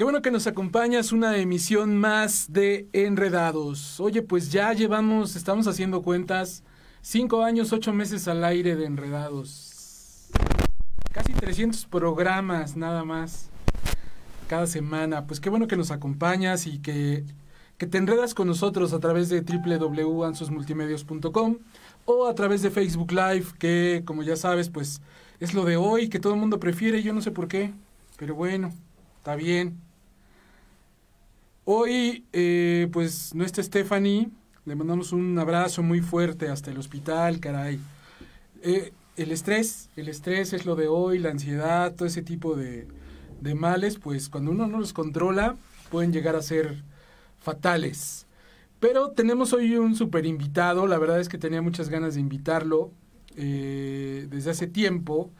Qué bueno que nos acompañas, una emisión más de Enredados. Oye, pues ya llevamos, estamos haciendo cuentas, cinco años, ocho meses al aire de Enredados. Casi 300 programas nada más cada semana. Pues qué bueno que nos acompañas y que, que te enredas con nosotros a través de www.ansosmultimedios.com o a través de Facebook Live, que como ya sabes, pues es lo de hoy, que todo el mundo prefiere, yo no sé por qué, pero bueno, está bien. Hoy, eh, pues, no está Stephanie. Le mandamos un abrazo muy fuerte hasta el hospital, caray. Eh, el estrés, el estrés es lo de hoy, la ansiedad, todo ese tipo de, males, pues cuando uno no los controla, pueden llegar a ser fatales. Pero tenemos hoy un super invitado, la verdad es que tenía muchas ganas de invitarlo eh, desde hace tiempo.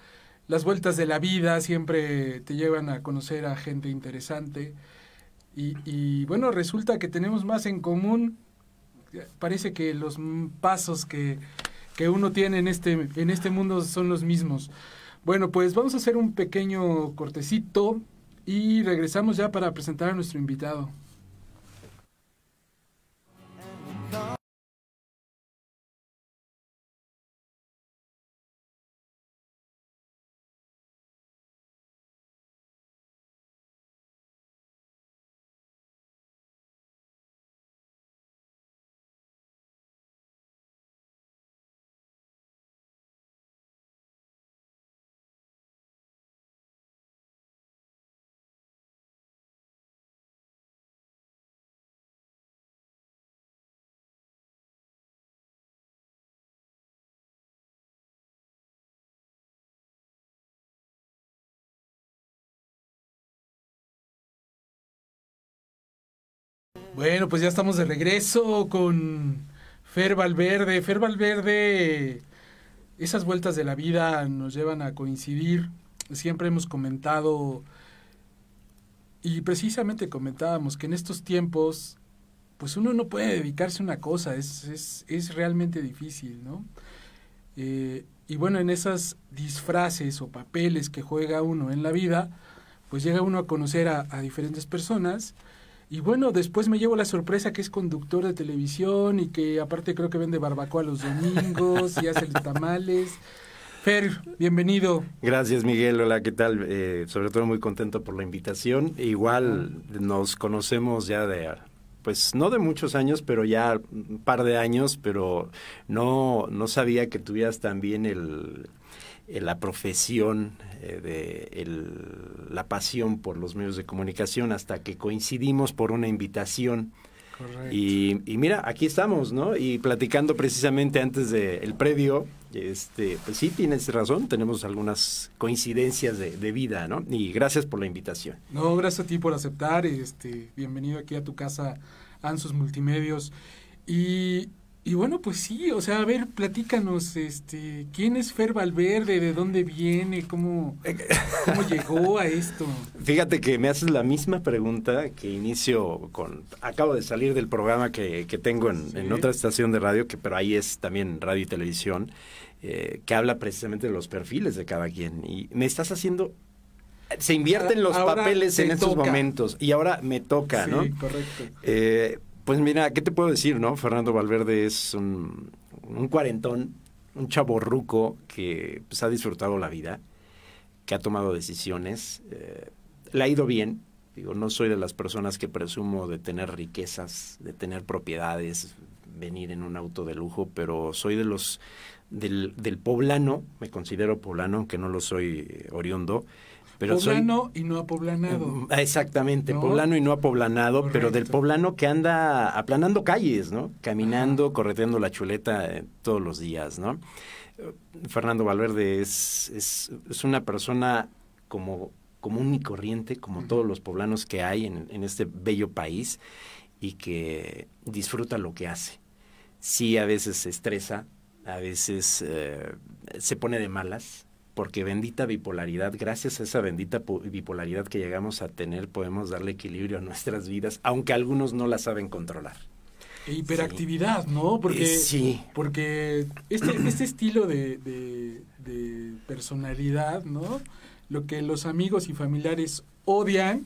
Las vueltas de la vida siempre te llevan a conocer a gente interesante. Y, bueno, resulta que tenemos más en común. Parece que los pasos que, que uno tiene en este, en este mundo son los mismos. Bueno, pues vamos a hacer un pequeño cortecito y regresamos ya para presentar a nuestro invitado. Bueno, pues ya estamos de regreso con Fer Valverde. Fer Valverde, esas vueltas de la vida nos llevan a coincidir. Siempre hemos comentado, y precisamente comentábamos que en estos tiempos, pues uno no puede dedicarse a una cosa, es, es, es realmente difícil, ¿no? Eh, y bueno, en esas disfraces o papeles que juega uno en la vida, pues llega uno a conocer a diferentes personas y bueno, después me llevo la sorpresa que es conductor de televisión y que aparte creo que vende barbacoa los domingos y hace los tamales. Fer, bienvenido. Gracias Miguel, hola, ¿qué tal? Eh, sobre todo muy contento por la invitación. Igual nos conocemos ya de, pues no de muchos años, pero ya un par de años, pero no, no sabía que tuvieras también el, eh, la profesión, eh, de la pasión por los medios de comunicación hasta que coincidimos por una invitación. Y, y, mira, aquí estamos, ¿no? Y platicando precisamente antes del el previo, este, pues sí, tienes razón, tenemos algunas coincidencias de, vida, ¿no? Y gracias por la invitación. No, gracias a ti por aceptar, este, bienvenido aquí a tu casa, Ansos Multimedios. Y y bueno, pues sí, o sea, a ver, platícanos, este, ¿quién es Fer Valverde? ¿De dónde viene? ¿Cómo, llegó a esto? Fíjate que me haces la misma pregunta que inicio con, acabo de salir del programa que, que tengo en, en, otra estación de radio, que pero ahí es también radio y televisión, eh, que habla precisamente de los perfiles de cada quien. Y me estás haciendo se invierten los papeles en estos momentos y ahora me toca, sí, ¿no? Correcto. Eh, pues mira, ¿qué te puedo decir, no? Fernando Valverde es un, cuarentón, un chaborruco que pues, ha disfrutado la vida, que ha tomado decisiones, eh, le ha ido bien. Digo, no soy de las personas que presumo de tener riquezas, de tener propiedades, venir en un auto de lujo, pero soy de los del poblano, me considero poblano, aunque no lo soy eh, oriundo, poblano y no apoblanado. Eh, exactamente, poblano y no apoblanado, pero del poblano que anda aplanando calles, ¿no? Caminando, correteando la chuleta eh, todos los días, ¿no? Eh, Fernando Valverde es, una persona como común y corriente, como todos los poblanos que hay en, este bello país, y que disfruta lo que hace. Sí, a veces se estresa, a veces se pone de malas, porque bendita bipolaridad, gracias a esa bendita bipolaridad que llegamos a tener, podemos darle equilibrio a nuestras vidas, aunque algunos no la saben controlar. E hiperactividad, ¿no? Porque, eh, sí. porque este, este estilo de personalidad, ¿no? Lo que los amigos y familiares odian,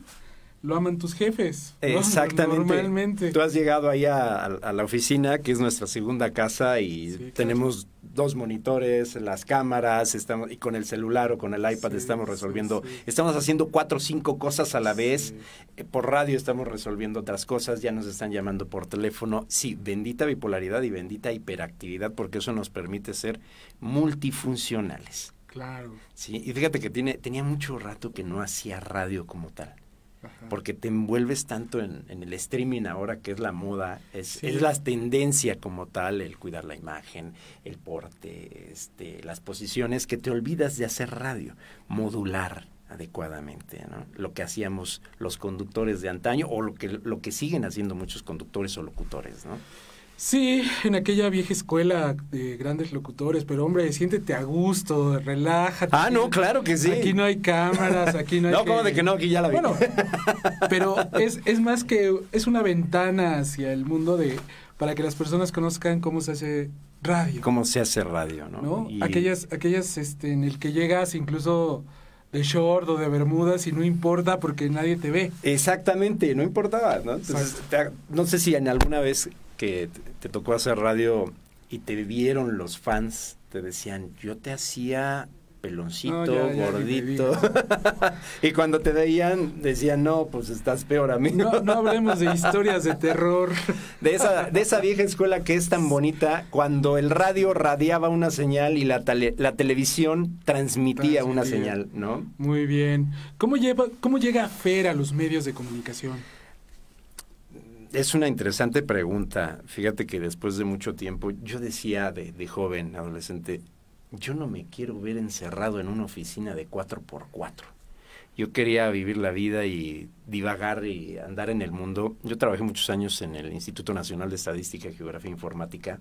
lo aman tus jefes. Exactamente. Normalmente. Tú has llegado ahí a, la oficina, que es nuestra segunda casa, y tenemos dos monitores, las cámaras, estamos, y con el celular o con el iPad estamos resolviendo, estamos haciendo cuatro o cinco cosas a la vez, eh, por radio estamos resolviendo otras cosas, ya nos están llamando por teléfono. Sí, bendita bipolaridad y bendita hiperactividad, porque eso nos permite ser multifuncionales. Claro. Sí, y fíjate que tiene, tenía mucho rato que no hacía radio como tal porque te envuelves tanto en, el streaming ahora que es la moda, es, es, la tendencia como tal, el cuidar la imagen, el porte, este, las posiciones, que te olvidas de hacer radio, modular adecuadamente, ¿no? Lo que hacíamos los conductores de antaño o lo que, lo que siguen haciendo muchos conductores o locutores, ¿no? Sí, en aquella vieja escuela de grandes locutores, pero hombre, siéntete a gusto, relájate. Ah, no, claro que sí. Aquí no hay cámaras, aquí no hay. no, de que no, aquí ya la vi. Bueno, pero es, es más que. Es una ventana hacia el mundo de. para que las personas conozcan cómo se hace radio. Cómo se hace radio, ¿no? Aquellas, aquellas este, en el que llegas incluso de short o de bermudas y no importa porque nadie te ve. Exactamente, no importaba, ¿no? Entonces, no sé si en alguna vez que te, tocó hacer radio y te vieron los fans, te decían, yo te hacía peloncito, gordito. y cuando te veían, decían, no, pues estás peor, mí No, no hablemos de historias de terror. de, esa, de esa vieja escuela que es tan bonita, cuando el radio radiaba una señal y la, la televisión transmitía, una señal, ¿no? Muy bien. ¿Cómo, lleva, ¿Cómo llega Fer a los medios de comunicación? es una interesante pregunta. Fíjate que después de mucho tiempo, yo decía de, joven, adolescente, yo no me quiero ver encerrado en una oficina de 4x4. Yo quería vivir la vida y divagar y andar en el mundo. Yo trabajé muchos años en el Instituto Nacional de Estadística, Geografía e Informática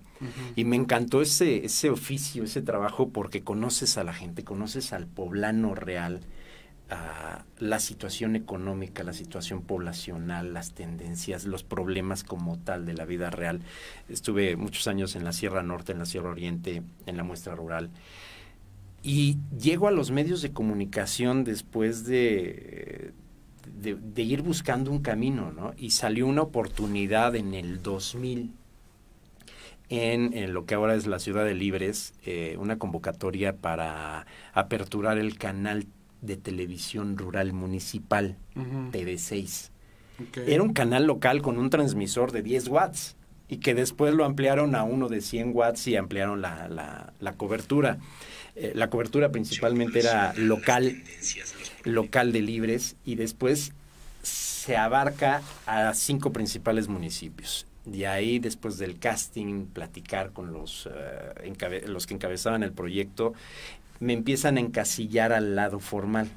y me encantó ese, ese oficio, ese trabajo porque conoces a la gente, conoces al poblano real, a la situación económica, la situación poblacional, las tendencias, los problemas como tal de la vida real. Estuve muchos años en la Sierra Norte, en la Sierra Oriente, en la muestra rural. Y llego a los medios de comunicación después de, de, ir buscando un camino, ¿no? Y salió una oportunidad en el 2000 en, lo que ahora es la Ciudad de Libres, eh, una convocatoria para aperturar el canal de televisión rural municipal, td TV6. Era un canal local con un transmisor de 10 watts y que después lo ampliaron a uno de 100 watts y ampliaron la, la, la cobertura. Eh, la cobertura principalmente era local, local de Libres y después se abarca a cinco principales municipios. de ahí, después del casting, platicar con los, eh, los que encabezaban el proyecto me empiezan a encasillar al lado formal.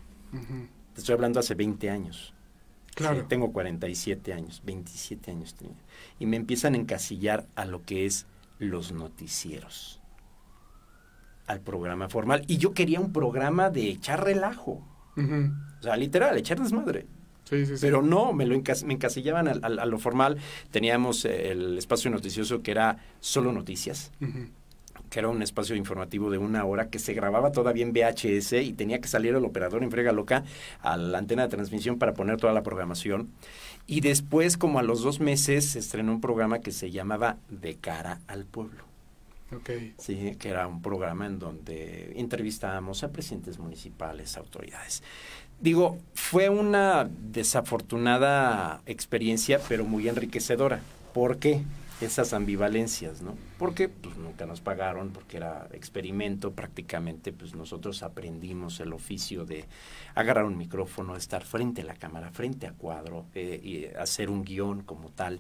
estoy hablando hace 20 años. Claro. tengo 47 años, 27 años tenía. Y me empiezan a encasillar a lo que es los noticieros, al programa formal. Y yo quería un programa de echar relajo. O sea, literal, echar desmadre. Sí, sí, sí. Pero no, me, lo me encasillaban a, lo formal. Teníamos eh, el espacio noticioso que era solo noticias que era un espacio informativo de una hora que se grababa todavía en VHS y tenía que salir el operador en frega loca a la antena de transmisión para poner toda la programación. Y después, como a los dos meses, se estrenó un programa que se llamaba De cara al pueblo. Okay. Sí, que era un programa en donde entrevistábamos a presidentes municipales, autoridades. Digo, fue una desafortunada experiencia, pero muy enriquecedora. ¿Por qué? esas ambivalencias, ¿no? Porque pues nunca nos pagaron, porque era experimento, prácticamente pues nosotros aprendimos el oficio de agarrar un micrófono, estar frente a la cámara, frente a cuadro, eh, y hacer un guión como tal.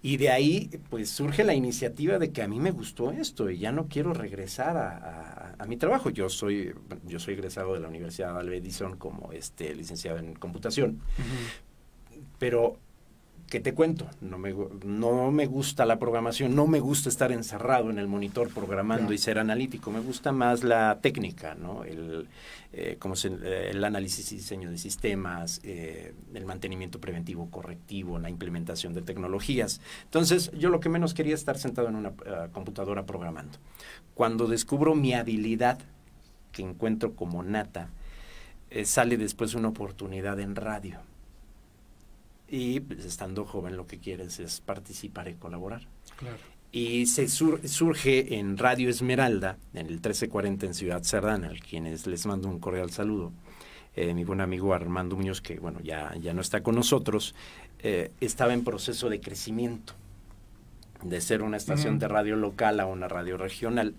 Y de ahí pues surge la iniciativa de que a mí me gustó esto y ya no quiero regresar a, mi trabajo. Yo soy, yo soy egresado de la Universidad de Edison como este, licenciado en computación, pero que te cuento? No me, no me gusta la programación, no me gusta estar encerrado en el monitor programando y ser analítico, me gusta más la técnica, ¿no? El, eh, como eh, el análisis y diseño de sistemas, eh, el mantenimiento preventivo, correctivo, la implementación de tecnologías. Entonces, yo lo que menos quería es estar sentado en una computadora programando. Cuando descubro mi habilidad, que encuentro como nata, sale después una oportunidad en radio y pues, estando joven lo que quieres es participar y colaborar. Y se surge en Radio Esmeralda, en el 1340 en Ciudad Sardana, a quienes les mando un cordial saludo. Eh, mi buen amigo Armando Muñoz, que bueno, ya, ya no está con nosotros, eh, estaba en proceso de crecimiento, de ser una estación de radio local a una radio regional.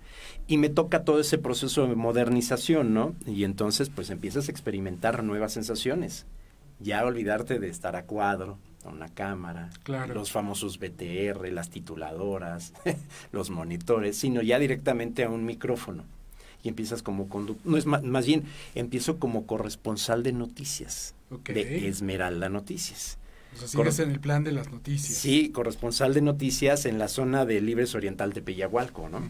Y me toca todo ese proceso de modernización, ¿no? Y entonces pues empiezas a experimentar nuevas sensaciones ya olvidarte de estar a cuadro, a una cámara, los famosos BTR, las tituladoras, los monitores, sino ya directamente a un micrófono. Y empiezas como conductor, no es más, más, bien, empiezo como corresponsal de noticias, de Esmeralda Noticias. O sea, sigues en el plan de las noticias. Sí, corresponsal de noticias en la zona de Libres Oriental de Pellahualco, ¿no?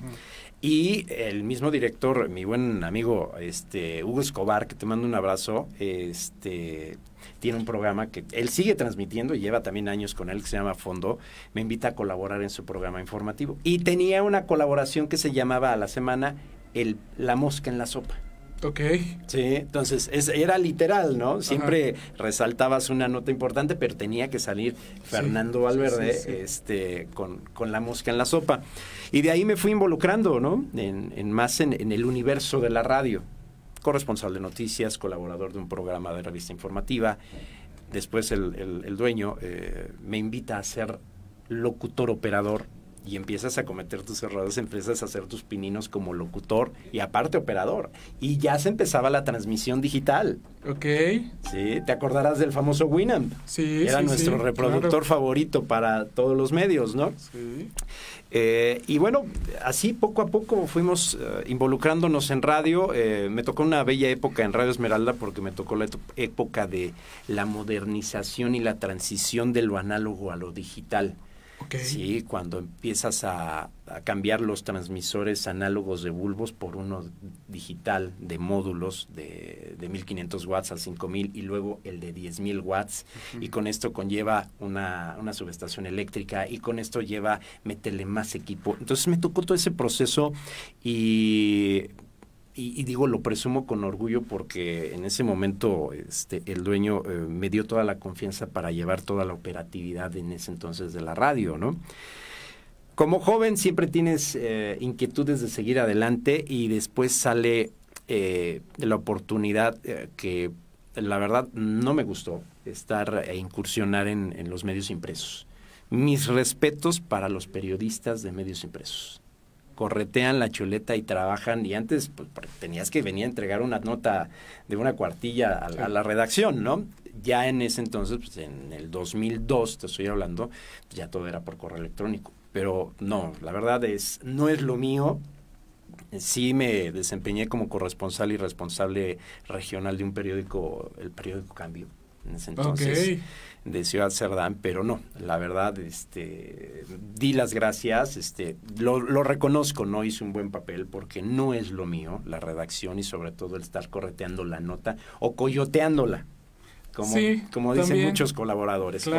Y el mismo director, mi buen amigo este, Hugo Escobar, que te mando un abrazo, este, tiene un programa que él sigue transmitiendo y lleva también años con él, que se llama Fondo, me invita a colaborar en su programa informativo. Y tenía una colaboración que se llamaba a la semana el, La Mosca en la Sopa. Ok. Sí, entonces era literal, ¿no? Siempre resaltabas una nota importante, pero tenía que salir Fernando Valverde Este, con, la mosca en la sopa. Y de ahí me fui involucrando, ¿no? En, más en el universo de la radio corresponsal de noticias, colaborador de un programa de revista informativa. Después el, dueño eh, me invita a ser locutor operador y empiezas a cometer tus errores, empiezas a hacer tus pininos como locutor y aparte operador. Y ya se empezaba la transmisión digital. Ok. Sí, te acordarás del famoso Winamp. Sí. Era nuestro reproductor favorito para todos los medios, ¿no? Sí. Eh, y bueno, así poco a poco fuimos eh, involucrándonos en radio. Eh, me tocó una bella época en Radio Esmeralda porque me tocó la época de la modernización y la transición de lo análogo a lo digital. Sí, cuando empiezas a, cambiar los transmisores análogos de bulbos por uno digital de módulos de, de 1500 watts al 5000 y luego el de 10000 watts. Y con esto conlleva una, una, subestación eléctrica y con esto lleva meterle más equipo. Entonces me tocó todo ese proceso y y, digo, lo presumo con orgullo porque en ese momento este, el dueño eh, me dio toda la confianza para llevar toda la operatividad en ese entonces de la radio, ¿no? Como joven siempre tienes eh, inquietudes de seguir adelante y después sale eh, la oportunidad que la verdad no me gustó estar e incursionar en los medios impresos. Mis respetos para los periodistas de medios impresos corretean la chuleta y trabajan. Y antes pues, tenías que venir a entregar una nota de una cuartilla a, la redacción, ¿no? Ya en ese entonces, pues, en el 2002, te estoy hablando, ya todo era por correo electrónico. Pero no, la verdad es, no es lo mío. Sí me desempeñé como corresponsal y responsable regional de un periódico, el periódico Cambio. En ese entonces de Ciudad Cerdán, pero no, la verdad, este, di las gracias, este, lo, lo reconozco, no hice un buen papel porque no es lo mío, la redacción y sobre todo el estar correteando la nota o coyoteándola, como, dicen muchos colaboradores,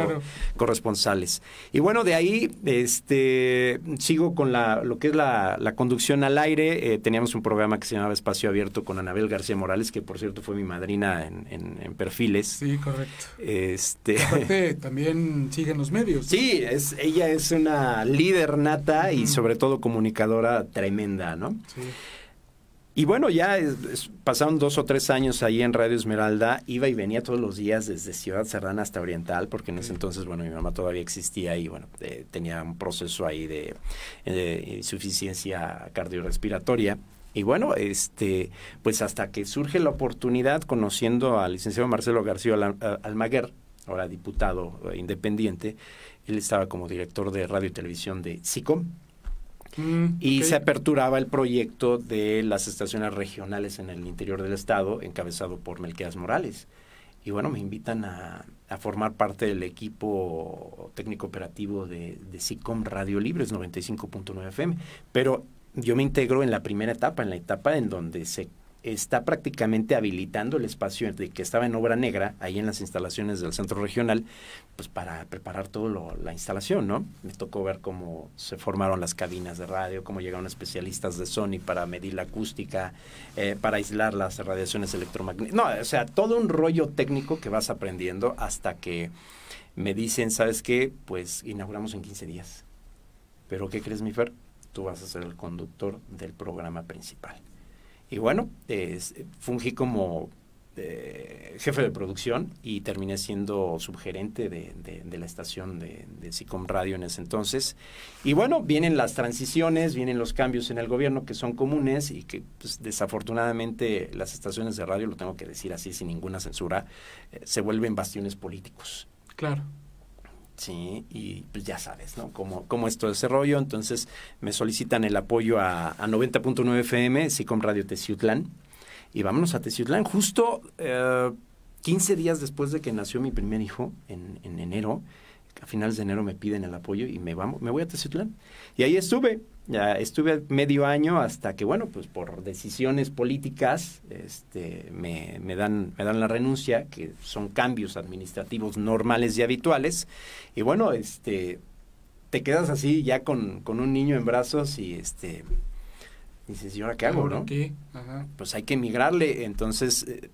corresponsales. Y bueno, de ahí este, sigo con la, lo que es la, conducción al aire. Eh, teníamos un programa que se llamaba Espacio Abierto con Anabel García Morales, que por cierto fue mi madrina en, perfiles. Sí, correcto. Este... Aparte, también sigue en los medios. Sí, es, ella es una líder nata y sobre todo comunicadora tremenda, ¿no? Sí. Y bueno, ya pasaron dos o tres años ahí en Radio Esmeralda, iba y venía todos los días desde Ciudad Serrana hasta Oriental, porque en ese mm. entonces, bueno, mi mamá todavía existía y bueno, eh, tenía un proceso ahí de, insuficiencia cardiorrespiratoria. Y bueno, este, pues hasta que surge la oportunidad, conociendo al licenciado Marcelo García Almaguer, ahora diputado independiente, él estaba como director de radio y televisión de SICOM, Mm, y se aperturaba el proyecto de las estaciones regionales en el interior del estado, encabezado por Melqueas Morales. Y bueno, me invitan a, formar parte del equipo técnico operativo de, de SICOM Radio Libres 95.9 FM. Pero yo me integro en la primera etapa, en la etapa en donde se está prácticamente habilitando el espacio que estaba en obra negra, ahí en las instalaciones del centro regional, pues para preparar toda la instalación, ¿no? Me tocó ver cómo se formaron las cabinas de radio, cómo llegaron especialistas de Sony para medir la acústica, eh, para aislar las radiaciones electromagnéticas. No, o sea, todo un rollo técnico que vas aprendiendo hasta que me dicen, ¿sabes qué? Pues inauguramos en 15 días. ¿Pero qué crees, mi Fer? Tú vas a ser el conductor del programa principal. Y bueno, fungí como eh, jefe de producción y terminé siendo subgerente de, de, la estación de, SICOM Radio en ese entonces. Y bueno, vienen las transiciones, vienen los cambios en el gobierno que son comunes y que pues, desafortunadamente las estaciones de radio, lo tengo que decir así sin ninguna censura, eh, se vuelven bastiones políticos. Claro. Sí, y pues ya sabes, ¿no? Cómo, es todo ese rollo. Entonces me solicitan el apoyo a, 90.9 FM, sí, con Radio Teciutlán. Y vámonos a Teciutlán, justo 15 eh, días después de que nació mi primer hijo, en enero a finales de enero me piden el apoyo y me, vamos, me voy a Tezutlán. Y ahí estuve, ya estuve medio año hasta que, bueno, pues por decisiones políticas este, me, me, dan, me dan la renuncia, que son cambios administrativos normales y habituales. Y bueno, este, te quedas así ya con, con un niño en brazos y este... Dices, ¿y ahora qué hago, no? Pues hay que emigrarle. Entonces, eh,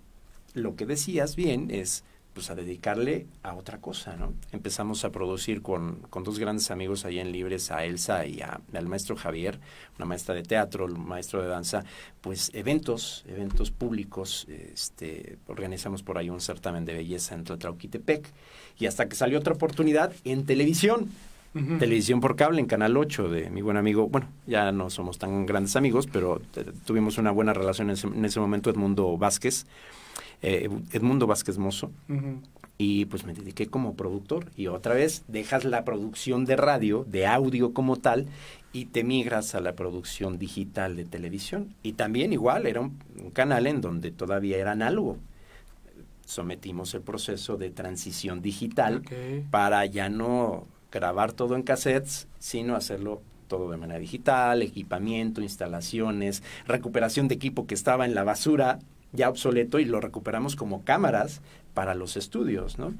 lo que decías bien es pues a dedicarle a otra cosa, ¿no? Empezamos a producir con, con dos grandes amigos ahí en Libres, a Elsa y al maestro Javier, una maestra de teatro, el maestro de danza, pues eventos, eventos públicos, este, organizamos por ahí un certamen de belleza en Tlatlauquitepec, y hasta que salió otra oportunidad en televisión, televisión por cable en Canal 8 de mi buen amigo, bueno, ya no somos tan grandes amigos, pero eh, tuvimos una buena relación en ese, momento, Edmundo Vázquez, eh, Edmundo Vázquez Mozo. Y pues me dediqué como productor y otra vez dejas la producción de radio, de audio como tal, y te migras a la producción digital de televisión. Y también igual era un, canal en donde todavía era análogo sometimos el proceso de transición digital para ya no grabar todo en cassettes, sino hacerlo todo de manera digital, equipamiento, instalaciones, recuperación de equipo que estaba en la basura ya obsoleto y lo recuperamos como cámaras para los estudios, ¿no?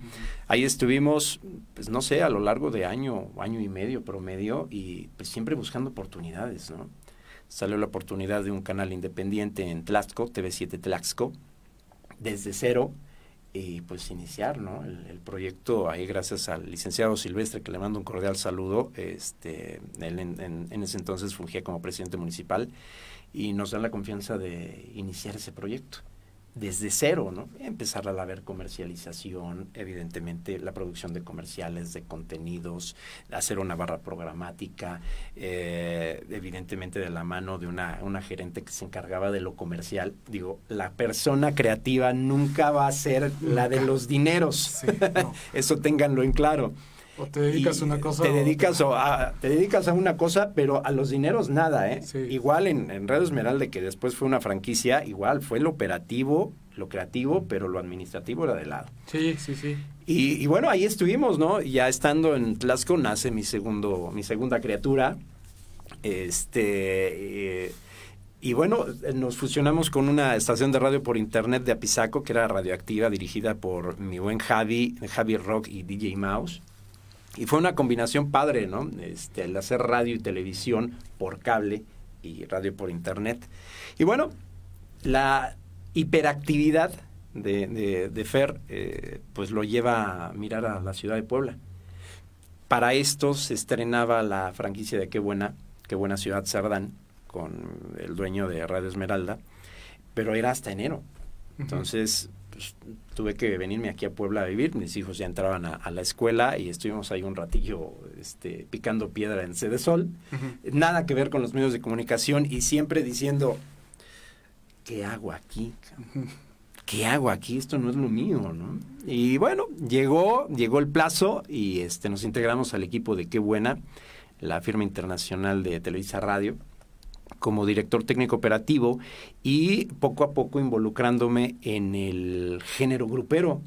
Ahí estuvimos, pues no sé, a lo largo de año, año y medio promedio y pues siempre buscando oportunidades, ¿no? Salió la oportunidad de un canal independiente en Tlaxco, TV7 Tlaxco, desde cero, y pues iniciar ¿no? el, proyecto ahí gracias al licenciado Silvestre que le mando un cordial saludo este él en, en, ese entonces fungía como presidente municipal y nos da la confianza de iniciar ese proyecto desde cero, ¿no? Empezar a haber comercialización, evidentemente la producción de comerciales, de contenidos, hacer una barra programática, eh, evidentemente de la mano de una, gerente que se encargaba de lo comercial. Digo, la persona creativa nunca va a ser la de los dineros. Eso ténganlo en claro. O te dedicas a una cosa. Te dedicas, o... a, te dedicas a una cosa, pero a los dineros nada, ¿eh? Igual en, en Red Esmeralda, que después fue una franquicia, igual fue lo operativo, lo creativo, pero lo administrativo era de lado. Sí, sí, sí. Y, bueno, ahí estuvimos, ¿no? Ya estando en Tlaxco nace mi, segundo, mi segunda criatura. Este. Eh, y bueno, nos fusionamos con una estación de radio por internet de Apizaco, que era radioactiva, dirigida por mi buen Javi, Javi Rock y DJ Mouse. Y fue una combinación padre, ¿no? Este, el hacer radio y televisión por cable y radio por internet. Y bueno, la hiperactividad de, Fer, eh, pues lo lleva a mirar a la ciudad de Puebla. Para esto se estrenaba la franquicia de Qué Buena, Qué Buena Ciudad Sardán, con el dueño de Radio Esmeralda, pero era hasta enero. Entonces, pues, tuve que venirme aquí a Puebla a vivir, mis hijos ya entraban a, la escuela y estuvimos ahí un ratillo este, picando piedra en de Sol. Nada que ver con los medios de comunicación y siempre diciendo, ¿qué hago aquí? ¿Qué hago aquí? Esto no es lo mío, ¿no? Y bueno, llegó, llegó el plazo y este, nos integramos al equipo de Qué Buena, la firma internacional de Televisa Radio como director técnico operativo y poco a poco involucrándome en el género grupero,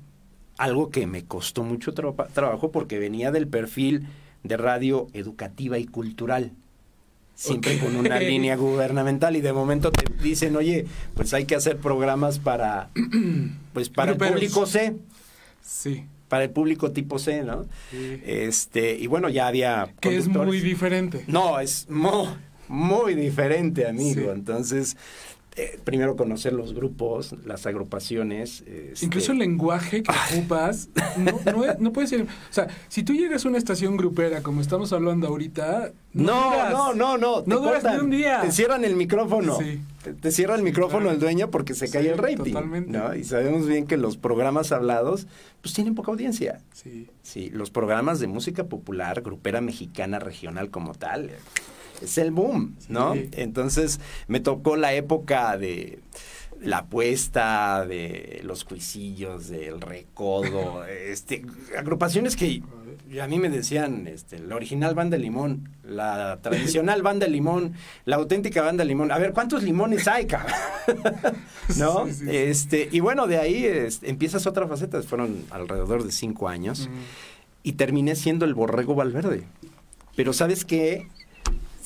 algo que me costó mucho trabajo porque venía del perfil de radio educativa y cultural, siempre con una línea gubernamental y de momento te dicen, oye, pues hay que hacer programas para, pues para el público C. Sí para el público tipo C, ¿no? Este, y bueno, ya había. Que es muy diferente. No, es muy diferente, amigo. Entonces, eh, primero conocer los grupos, las agrupaciones. Este, Incluso el lenguaje que ocupas no, no, puede ser. O sea, si tú llegas a una estación grupera, como estamos hablando ahorita. No, no, no, no. No, te un día. Te cierran el micrófono. Sí. Te, cierra el micrófono el dueño porque se cae el rating. Totalmente. Y sabemos bien que los programas hablados, pues tienen poca audiencia. Sí. Sí, los programas de música popular, grupera mexicana, regional como tal es el boom, ¿no? Entonces me tocó la época de la apuesta, de los cuisillos, del recodo, este, agrupaciones que a mí me decían, este, la original banda de limón, la tradicional banda de limón, la auténtica banda limón. A ver, ¿cuántos limones hay, cabrón? ¿No? este, y bueno, de ahí este, empiezas otra faceta, fueron alrededor de cinco años, y terminé siendo el borrego Valverde. Pero sabes qué,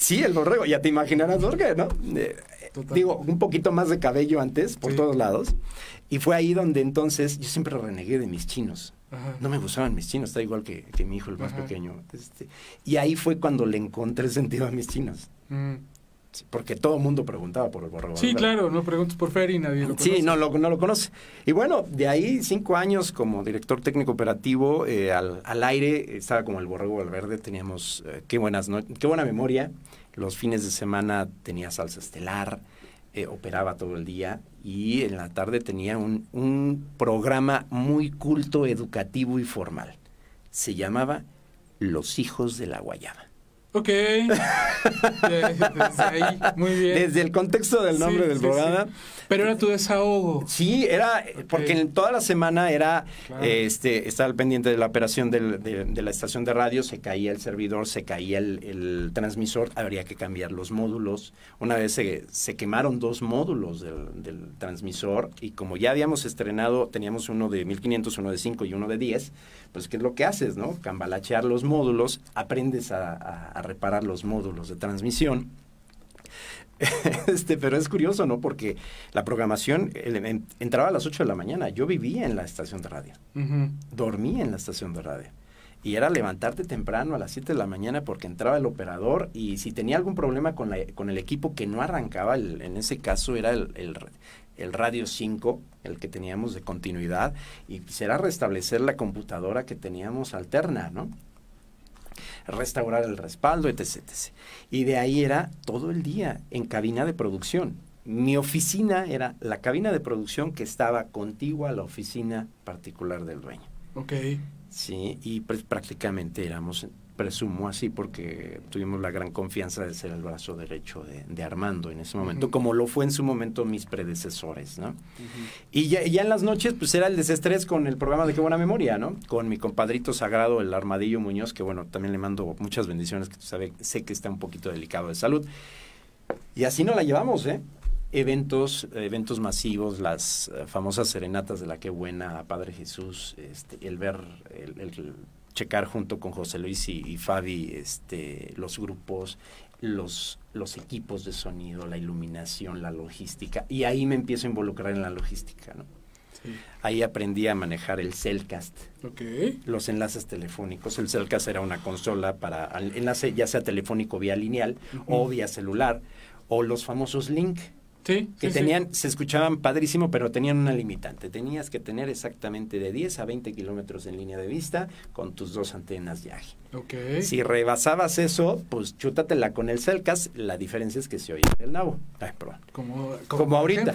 Sí, el borrego, ya te imaginarás por ¿no? Eh, digo, un poquito más de cabello antes, por todos lados. Y fue ahí donde entonces yo siempre renegué de mis chinos. No me gustaban mis chinos, está igual que, mi hijo, el más pequeño. Este, y ahí fue cuando le encontré sentido a mis chinos. Mm. porque todo el mundo preguntaba por el borrego. Sí, claro, no preguntas por Fer y nadie lo conoce. Sí, no lo, no lo conoce. Y bueno, de ahí cinco años como director técnico operativo eh, al, aire, estaba como el borrego Valverde, teníamos eh, qué, buenas qué buena memoria. Los fines de semana tenía salsa estelar, eh, operaba todo el día y en la tarde tenía un, un programa muy culto, educativo y formal. Se llamaba Los Hijos de la Guayaba. Ok. Desde pues, ahí, muy bien. Desde el contexto del nombre del programa. Pero era tu desahogo. Sí, era, porque toda la semana era, este, estaba al pendiente de la operación de, la estación de radio, se caía el servidor, se caía el, transmisor, habría que cambiar los módulos. Una vez se, quemaron dos módulos del, transmisor y como ya habíamos estrenado, teníamos uno de 1500, uno de 5 y uno de 10, pues ¿qué es lo que haces, no? Cambalachear los módulos, aprendes a reparar los módulos de transmisión. Este, pero es curioso, ¿no? Porque la programación entraba a las 8 de la mañana. Yo vivía en la estación de radio. Dormía en la estación de radio. Y era levantarte temprano a las 7 de la mañana porque entraba el operador y si tenía algún problema con, el equipo que no arrancaba, en ese caso era el, radio 5, el que teníamos de continuidad, y será pues restablecer la computadora que teníamos alterna, ¿no? restaurar el respaldo, etc, Y de ahí era todo el día en cabina de producción. Mi oficina era la cabina de producción que estaba contigua a la oficina particular del dueño. Ok. Sí, y pues prácticamente éramos presumo así porque tuvimos la gran confianza de ser el brazo derecho de, Armando en ese momento, como lo fue en su momento mis predecesores, ¿no? Y ya, en las noches, pues era el desestrés con el programa de Qué Buena Memoria, ¿no? Con mi compadrito sagrado, el Armadillo Muñoz, que bueno, también le mando muchas bendiciones, que tú sabes, sé que está un poquito delicado de salud. Y así nos la llevamos, ¿eh? eventos, eventos masivos, las eh, famosas serenatas de la Qué buena Padre Jesús, este, el ver el, checar junto con José Luis y, Fabi este, los grupos, los, los equipos de sonido, la iluminación, la logística. Y ahí me empiezo a involucrar en la logística, ¿no? Ahí aprendí a manejar el Cellcast. Los enlaces telefónicos. El Cellcast era una consola para enlace ya sea telefónico vía lineal o vía celular o los famosos link Sí, que tenían, se escuchaban padrísimo, pero tenían una limitante. Tenías que tener exactamente de 10 a 20 kilómetros en línea de vista con tus dos antenas de Okay. Si rebasabas eso, pues chútatela con el Celcas. La diferencia es que se oye el nabo. Como, ahorita.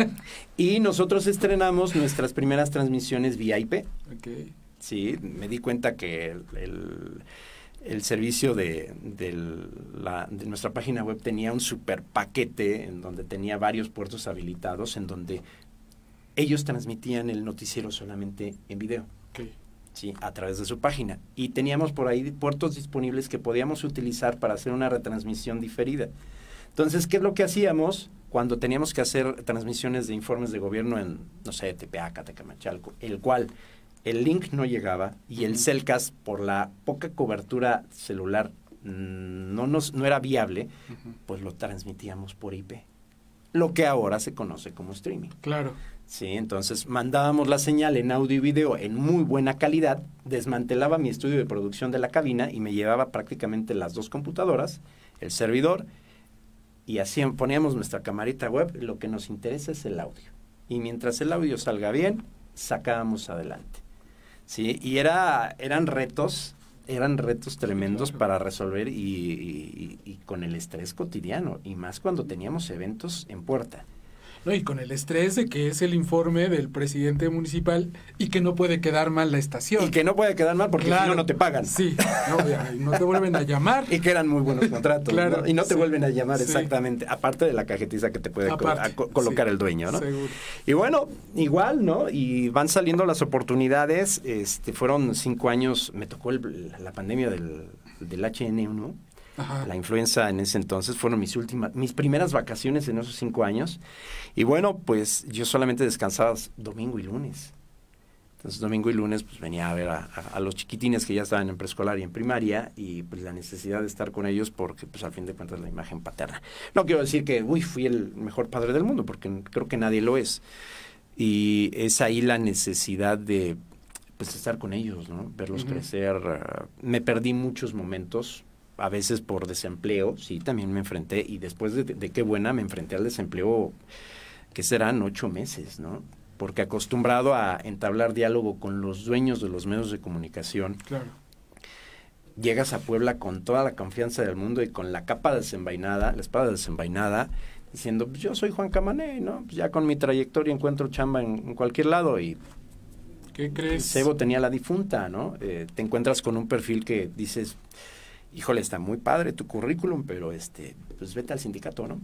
y nosotros estrenamos nuestras primeras transmisiones VIP. Okay. Sí, me di cuenta que el el servicio de, la, de, nuestra página web tenía un super paquete en donde tenía varios puertos habilitados, en donde ellos transmitían el noticiero solamente en video. Sí, a través de su página. Y teníamos por ahí puertos disponibles que podíamos utilizar para hacer una retransmisión diferida. Entonces, ¿qué es lo que hacíamos cuando teníamos que hacer transmisiones de informes de gobierno en, no sé, TPA, Catecamachalco, el cual el link no llegaba y el Celcas, por la poca cobertura celular, mm, no, nos, no era viable, pues lo transmitíamos por IP. Lo que ahora se conoce como streaming. Claro. Sí, entonces mandábamos la señal en audio y video en muy buena calidad, desmantelaba mi estudio de producción de la cabina y me llevaba prácticamente las dos computadoras, el servidor, y así em, poníamos nuestra camarita web, lo que nos interesa es el audio. Y mientras el audio salga bien, sacábamos adelante. Sí, y era, eran retos, eran retos tremendos para resolver y, y con el estrés cotidiano, y más cuando teníamos eventos en puerta. No, y con el estrés de que es el informe del presidente municipal y que no puede quedar mal la estación. Y que no puede quedar mal porque si no, no te pagan. Sí, no, te vuelven a llamar. y que eran muy buenos contratos. Y no te vuelven a llamar exactamente, aparte de la cajetiza que te puede colocar el dueño, ¿no? Y bueno, igual, ¿no? Y van saliendo las oportunidades. Este, fueron cinco años, me tocó la pandemia del, del HN1 la influenza en ese entonces fueron mis últimas, mis primeras vacaciones en esos cinco años. Y bueno, pues yo solamente descansaba domingo y lunes. Entonces domingo y lunes pues venía a ver a, los chiquitines que ya estaban en preescolar y en primaria y pues la necesidad de estar con ellos porque pues al fin de cuentas la imagen paterna. No quiero decir que, uy, fui el mejor padre del mundo porque creo que nadie lo es. Y es ahí la necesidad de pues estar con ellos, ¿no? Verlos crecer. Eh, me perdí muchos momentos a veces por desempleo, sí, también me enfrenté, y después de, qué buena me enfrenté al desempleo, que serán ocho meses, ¿no? Porque acostumbrado a entablar diálogo con los dueños de los medios de comunicación, claro. llegas a Puebla con toda la confianza del mundo y con la capa desenvainada, la espada desenvainada, diciendo, pues yo soy Juan Camané, ¿no? Pues ya con mi trayectoria encuentro chamba en, cualquier lado y ¿Qué crees? Sebo tenía la difunta, ¿no? Eh, te encuentras con un perfil que dices, híjole, está muy padre tu currículum, pero este, pues vete al sindicato, ¿no?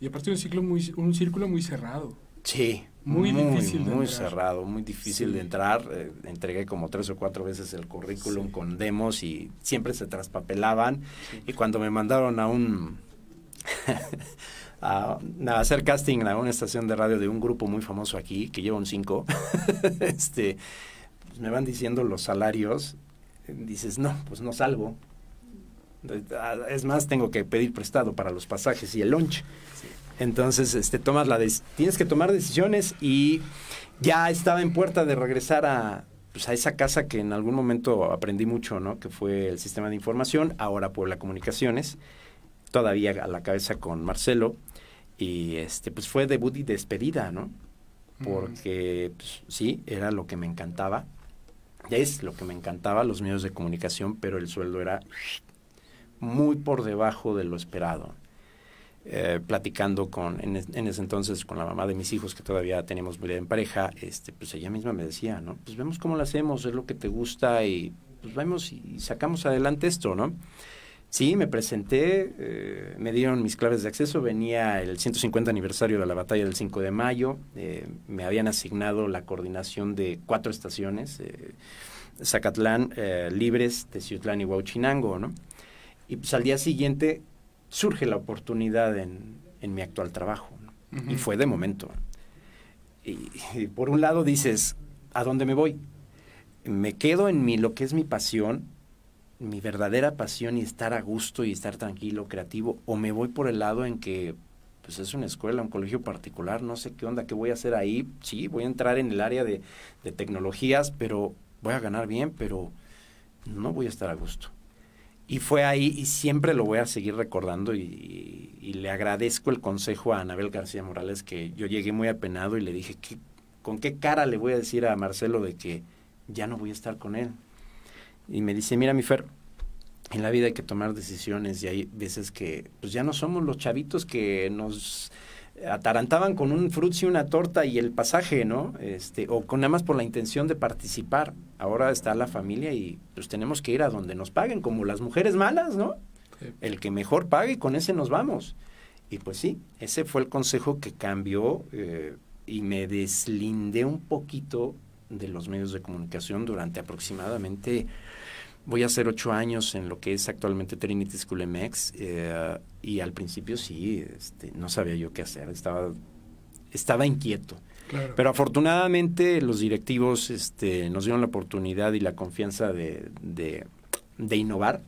Y aparte un ciclo muy, un círculo muy cerrado. Sí, muy, muy difícil. Muy cerrado, muy difícil de entrar. Eh, entregué como tres o cuatro veces el currículum con demos y siempre se traspapelaban. Y cuando me mandaron a un a, hacer casting a una estación de radio de un grupo muy famoso aquí, que lleva un cinco, este, pues me van diciendo los salarios. Dices, no, pues no salgo. Ah, es más, tengo que pedir prestado para los pasajes y el lunch. Entonces, este, tomas la tienes que tomar decisiones y ya estaba en puerta de regresar a, pues, a esa casa que en algún momento aprendí mucho, ¿no? Que fue el sistema de información, ahora Puebla Comunicaciones, todavía a la cabeza con Marcelo. Y este, pues fue debut y despedida, ¿no? Mm. Porque, pues, sí, era lo que me encantaba. Es lo que me encantaba, los medios de comunicación, pero el sueldo era muy por debajo de lo esperado. Eh, platicando con, en, ese entonces con la mamá de mis hijos, que todavía teníamos muy en pareja, este, pues ella misma me decía, ¿no? Pues vemos cómo lo hacemos, es lo que te gusta y pues vamos y sacamos adelante esto, ¿no? Sí, me presenté, eh, me dieron mis claves de acceso, venía el 150 aniversario de la batalla del 5 de mayo, eh, me habían asignado la coordinación de cuatro estaciones, Zacatlán, Libres, Teciutlán y Huachinango, ¿no? Y pues al día siguiente surge la oportunidad en, mi actual trabajo. Y fue de momento. Y, por un lado dices, ¿a dónde me voy? Me quedo en mi, lo que es mi pasión, mi verdadera pasión y estar a gusto y estar tranquilo, creativo, o me voy por el lado en que pues es una escuela, un colegio particular, no sé qué onda, qué voy a hacer ahí. Sí, voy a entrar en el área de tecnologías, pero voy a ganar bien, pero no voy a estar a gusto. Y fue ahí y siempre lo voy a seguir recordando y, le agradezco el consejo a Anabel García Morales que yo llegué muy apenado y le dije, ¿con qué cara le voy a decir a Marcelo de que ya no voy a estar con él? Y me dice, mira mi Fer, en la vida hay que tomar decisiones y hay veces que pues ya no somos los chavitos que nos atarantaban con un y una torta y el pasaje, ¿no? Este, o con nada más por la intención de participar. Ahora está la familia y pues tenemos que ir a donde nos paguen, como las mujeres malas, ¿no? El que mejor pague, con ese nos vamos. Y pues sí, ese fue el consejo que cambió eh, y me deslindé un poquito de los medios de comunicación durante aproximadamente voy a hacer ocho años en lo que es actualmente Trinity School MX eh, y al principio sí, este, no sabía yo qué hacer, estaba, estaba inquieto. Pero afortunadamente los directivos este, nos dieron la oportunidad y la confianza de, innovar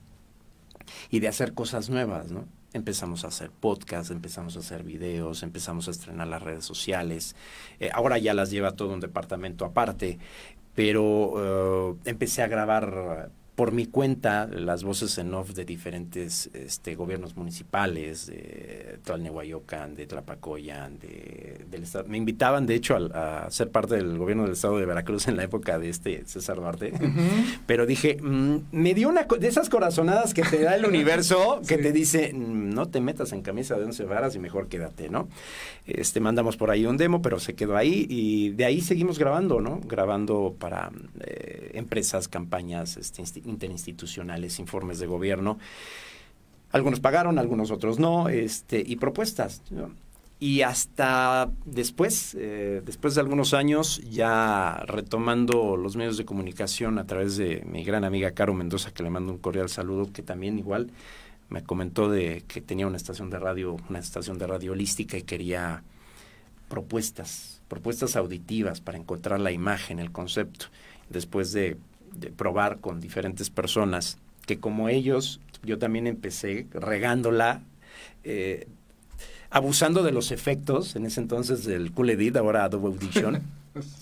y de hacer cosas nuevas, ¿no? empezamos a hacer podcasts, empezamos a hacer videos, empezamos a estrenar las redes sociales. Eh, ahora ya las lleva todo un departamento aparte, pero eh, empecé a grabar por mi cuenta las voces en off de diferentes este, gobiernos municipales, de Tlalnehuayocan, de Tlapacoyan, de, del Estado. Me invitaban, de hecho, a, ser parte del gobierno del Estado de Veracruz en la época de este César Duarte. Pero dije, mm, me dio una de esas corazonadas que te da el universo, que te dice, mm, no te metas en camisa de 11 varas y mejor quédate, ¿no? Este, mandamos por ahí un demo, pero se quedó ahí y de ahí seguimos grabando, ¿no? Grabando para eh, empresas, campañas, este, interinstitucionales, informes de gobierno. Algunos pagaron, algunos otros no, este, y propuestas. Y hasta después, eh, después de algunos años, ya retomando los medios de comunicación a través de mi gran amiga Caro Mendoza, que le mando un cordial saludo, que también igual me comentó de que tenía una estación de radio, una estación de radio holística y quería propuestas, propuestas auditivas para encontrar la imagen, el concepto. Después de de probar con diferentes personas, que como ellos, yo también empecé regándola, eh, abusando de los efectos, en ese entonces del Cool Edit, ahora Adobe Audition.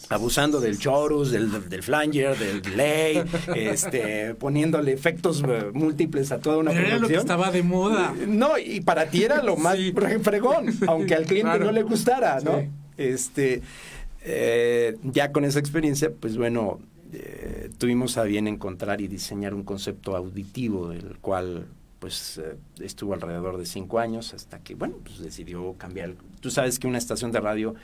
abusando del chorus, del, flanger, del delay, este, poniéndole efectos eh, múltiples a toda una producción. estaba de moda. Eh, no, y para ti era lo más fregón, aunque al cliente no le gustara, ¿no? Este, ya con esa experiencia, pues bueno, eh, tuvimos a bien encontrar y diseñar un concepto auditivo del cual pues eh, estuvo alrededor de cinco años hasta que bueno pues decidió cambiar tú sabes que una estación de radio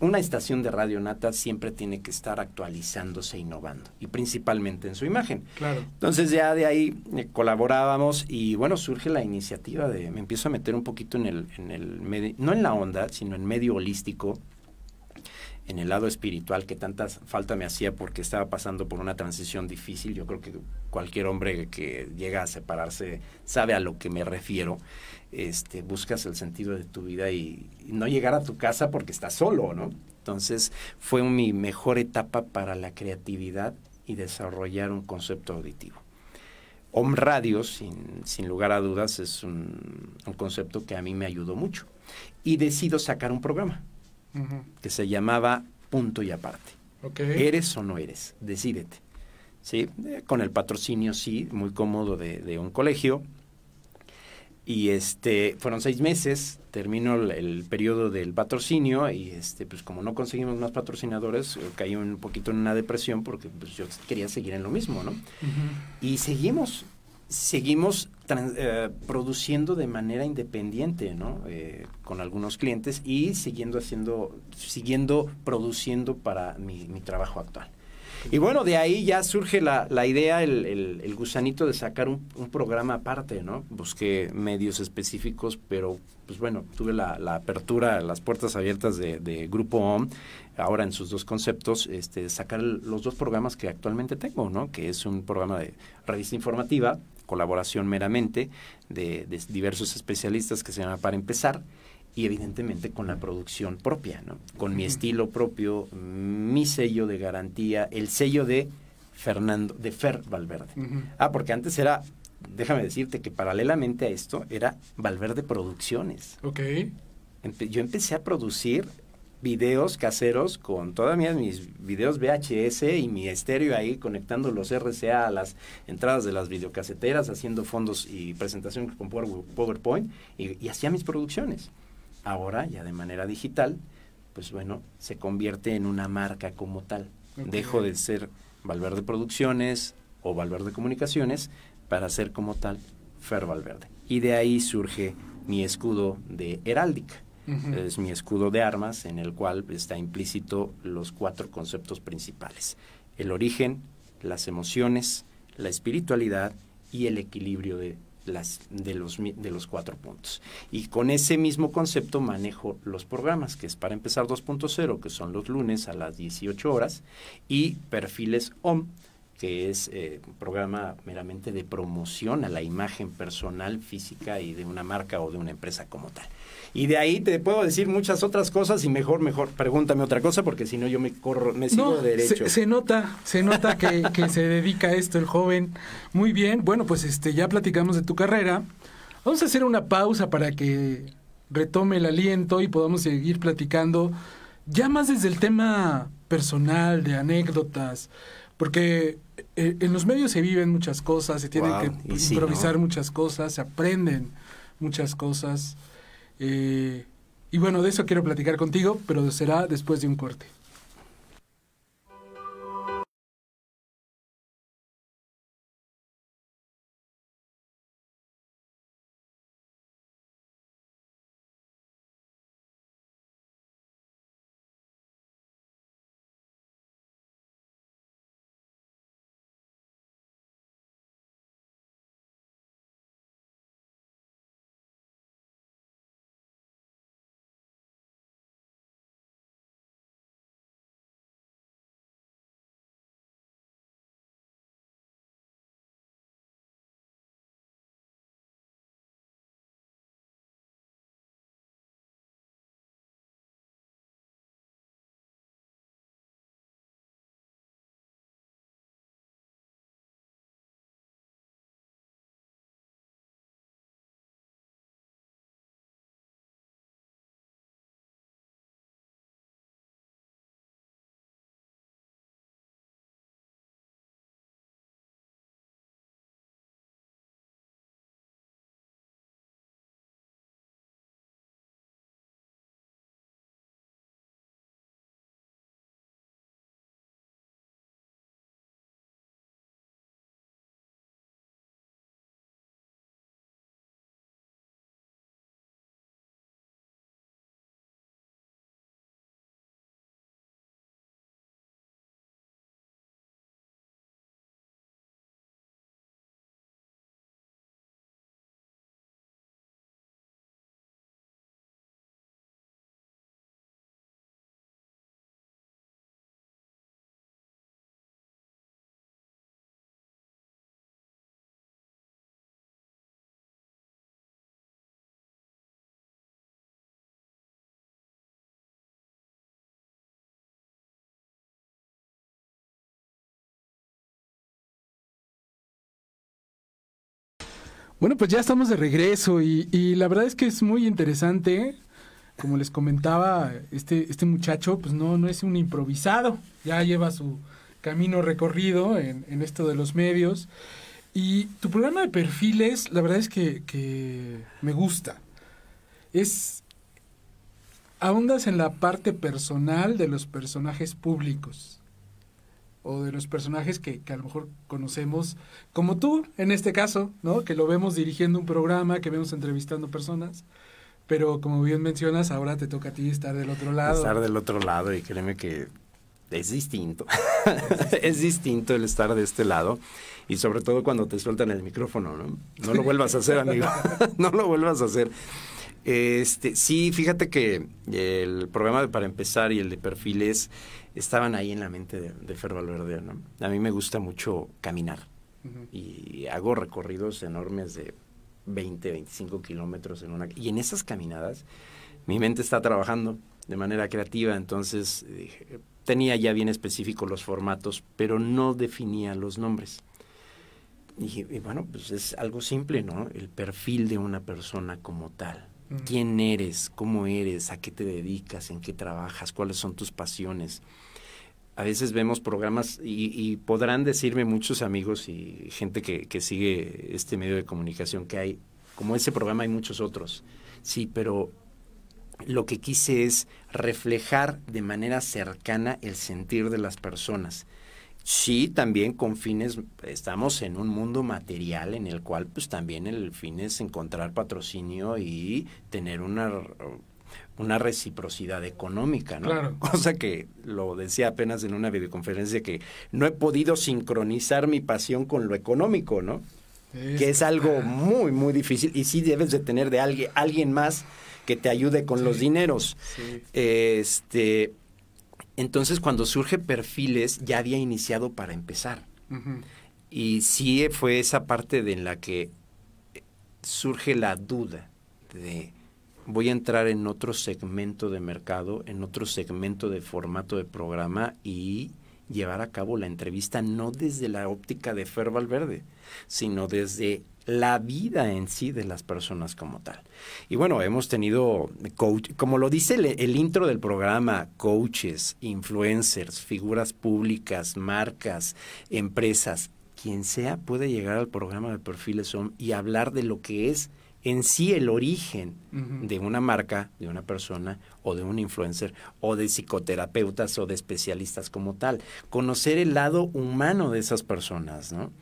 una estación de radio nata siempre tiene que estar actualizándose, innovando, y principalmente en su imagen. Entonces ya de ahí eh, colaborábamos y bueno, surge la iniciativa de, me empiezo a meter un poquito en el, en el medio, no en la onda, sino en medio holístico, en el lado espiritual que tanta falta me hacía porque estaba pasando por una transición difícil. Yo creo que cualquier hombre que llega a separarse sabe a lo que me refiero. Este, buscas el sentido de tu vida y, no llegar a tu casa porque estás solo, ¿no? Entonces fue mi mejor etapa para la creatividad y desarrollar un concepto auditivo. Home radio, sin, sin lugar a dudas, es un concepto que a mí me ayudó mucho. Y decido sacar un programa que se llamaba Punto y Aparte. ¿Eres o no eres? Decídete. ¿Sí? Eh, con el patrocinio, sí, muy cómodo de, un colegio. Y este, fueron seis meses, terminó el, periodo del patrocinio y este, pues como no conseguimos más patrocinadores, eh, caí un poquito en una depresión porque pues, yo quería seguir en lo mismo, ¿no? Y seguimos, seguimos eh, produciendo de manera independiente, ¿no? Eh, con algunos clientes y siguiendo haciendo, siguiendo produciendo para mi, trabajo actual. Y bueno, de ahí ya surge la, idea, el, gusanito de sacar un, programa aparte, ¿no? Busqué medios específicos, pero pues bueno, tuve la, la apertura, las puertas abiertas de, Grupo OM, ahora en sus dos conceptos, este, sacar los dos programas que actualmente tengo, ¿no? Que es un programa de revista informativa colaboración meramente de, diversos especialistas que se llama para empezar y evidentemente con la producción propia, ¿no? Con mi estilo propio, mi sello de garantía, el sello de Fernando, de Fer Valverde. Ah, porque antes era, déjame decirte que paralelamente a esto era Valverde Producciones. Ok. yo empecé a producir videos caseros con todas mis videos VHS y mi estéreo ahí conectando los RCA a las entradas de las videocaseteras, haciendo fondos y presentación con PowerPoint y, hacía mis producciones. Ahora ya de manera digital, pues bueno, se convierte en una marca como tal. Dejo de ser Valverde Producciones o Valverde Comunicaciones para ser como tal Fer Valverde. Y de ahí surge mi escudo de heráldica es mi escudo de armas en el cual está implícito los cuatro conceptos principales. El origen, las emociones, la espiritualidad y el equilibrio de, las, de, los, de los cuatro puntos. Y con ese mismo concepto manejo los programas, que es para empezar 2.0, que son los lunes a las 18 horas, y perfiles OM, que es eh, un programa meramente de promoción a la imagen personal, física y de una marca o de una empresa como tal. Y de ahí te puedo decir muchas otras cosas y mejor, mejor, pregúntame otra cosa porque si no yo me corro, me sigo derecho. Se, nota, se nota que, que se dedica a esto el joven. Muy bien, bueno, pues este ya platicamos de tu carrera. Vamos a hacer una pausa para que retome el aliento y podamos seguir platicando ya más desde el tema personal, de anécdotas, porque eh, en los medios se viven muchas cosas, se tienen que improvisar muchas cosas, se aprenden muchas cosas. Eh, y bueno, de eso quiero platicar contigo, pero será después de un corte. Bueno, pues ya estamos de regreso y, la verdad es que es muy interesante. Como les comentaba, este, este muchacho pues no, es un improvisado, ya lleva su camino recorrido en, esto de los medios. Y tu programa de perfiles, la verdad es que, que me gusta. Es, ahondas en la parte personal de los personajes públicos o de los personajes que, a lo mejor conocemos, como tú en este caso, ¿no? Que lo vemos dirigiendo un programa, que vemos entrevistando personas, pero como bien mencionas, ahora te toca a ti estar del otro lado. Estar del otro lado y créeme que es distinto. es distinto el estar de este lado y sobre todo cuando te sueltan el micrófono, ¿no? No lo vuelvas a hacer, amigo. no lo vuelvas a hacer. Este, sí, fíjate que el programa Para Empezar y el de Perfiles estaban ahí en la mente de, de Fer ¿no? A mí me gusta mucho caminar y hago recorridos enormes de 20, 25 kilómetros en una... Y en esas caminadas mi mente está trabajando de manera creativa, entonces tenía ya bien específico los formatos, pero no definía los nombres. Y, bueno, pues es algo simple, ¿no? El perfil de una persona como tal. ¿Quién eres? ¿Cómo eres? ¿A qué te dedicas? ¿En qué trabajas? ¿Cuáles son tus pasiones? a veces vemos programas y, podrán decirme muchos amigos y gente que, que, sigue este medio de comunicación que hay, como ese programa hay muchos otros. Sí, pero lo que quise es reflejar de manera cercana el sentir de las personas. Sí, también con fines, estamos en un mundo material en el cual pues también el fin es encontrar patrocinio y tener una una reciprocidad económica, ¿no? Claro. Cosa que lo decía apenas en una videoconferencia que no he podido sincronizar mi pasión con lo económico, ¿no? Que es algo muy, muy difícil y sí debes de tener de alguien, alguien más que te ayude con los dineros. Este, entonces cuando surge perfiles ya había iniciado para empezar. Y sí fue esa parte de en la que surge la duda de voy a entrar en otro segmento de mercado, en otro segmento de formato de programa y llevar a cabo la entrevista no desde la óptica de Fer Verde, sino desde la vida en sí de las personas como tal. Y bueno, hemos tenido coach, como lo dice el, intro del programa, coaches, influencers, figuras públicas, marcas, empresas, quien sea puede llegar al programa de perfiles y hablar de lo que es en sí el origen de una marca, de una persona o de un influencer o de psicoterapeutas o de especialistas como tal. Conocer el lado humano de esas personas, ¿no?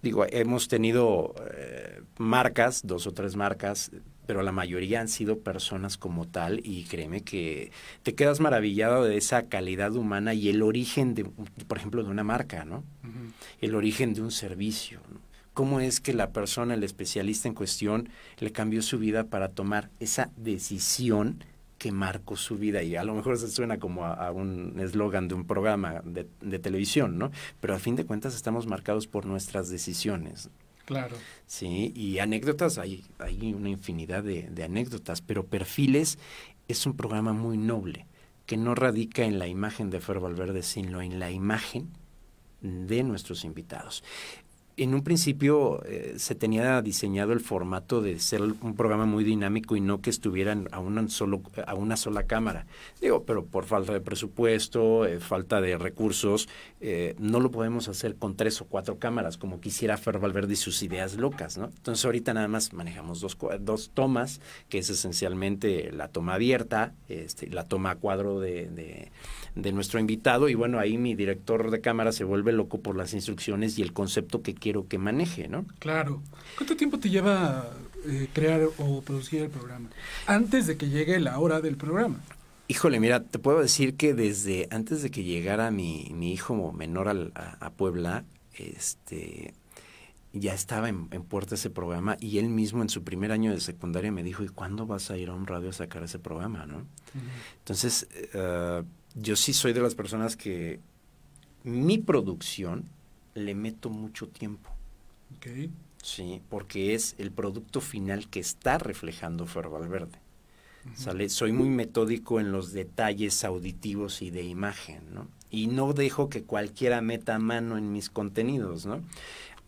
Digo, hemos tenido eh, marcas, dos o tres marcas, pero la mayoría han sido personas como tal y créeme que te quedas maravillado de esa calidad humana y el origen de, por ejemplo, de una marca, ¿no? El origen de un servicio, ¿no? cómo es que la persona, el especialista en cuestión, le cambió su vida para tomar esa decisión que marcó su vida. Y a lo mejor se suena como a, un eslogan de un programa de, televisión, ¿no? Pero a fin de cuentas estamos marcados por nuestras decisiones. Claro. Sí, y anécdotas, hay, hay una infinidad de, anécdotas, pero Perfiles es un programa muy noble, que no radica en la imagen de Fer Valverde, sino en la imagen de nuestros invitados en un principio eh, se tenía diseñado el formato de ser un programa muy dinámico y no que estuvieran a una, solo, a una sola cámara. Digo, pero por falta de presupuesto, eh, falta de recursos, eh, no lo podemos hacer con tres o cuatro cámaras, como quisiera Fer Valverde y sus ideas locas, ¿no? Entonces ahorita nada más manejamos dos, dos tomas, que es esencialmente la toma abierta, este, la toma a cuadro de de nuestro invitado y bueno, ahí mi director de cámara se vuelve loco por las instrucciones y el concepto que quiero que maneje, ¿no? Claro. ¿Cuánto tiempo te lleva eh, crear o producir el programa? Antes de que llegue la hora del programa. Híjole, mira, te puedo decir que desde antes de que llegara mi, hijo menor a, Puebla, este, ya estaba en, en, puerta ese programa y él mismo en su primer año de secundaria me dijo, ¿y cuándo vas a ir a un radio a sacar ese programa? ¿no? Entonces, eh, yo sí soy de las personas que mi producción le meto mucho tiempo. Sí, porque es el producto final que está reflejando Fer Valverde. ¿Sale? Soy muy metódico en los detalles auditivos y de imagen, ¿no? Y no dejo que cualquiera meta mano en mis contenidos, ¿no?